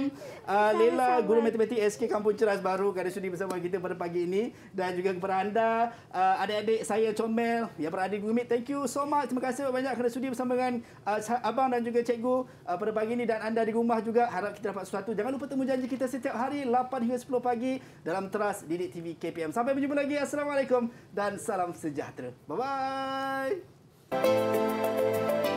uh, Lela, Guru Matematik SK Kampung Ceras Baru kerana sudi bersama kita pada pagi ini dan juga kepada anda, uh, adik-adik saya Comel, yang berada di Gumit. Thank you so much. Terima kasih banyak kerana sudi bersama dengan uh, abang dan juga cikgu uh, pada pagi ini dan anda di rumah juga. Harap kita dapat sesuatu. Jangan lupa temu janji kita setiap hari 8 hingga 10 pagi dalam teras Didik TV KPM. Sampai jumpa lagi. Assalamualaikum dan salam sejahtera. Bye-bye. bye bye Thank you.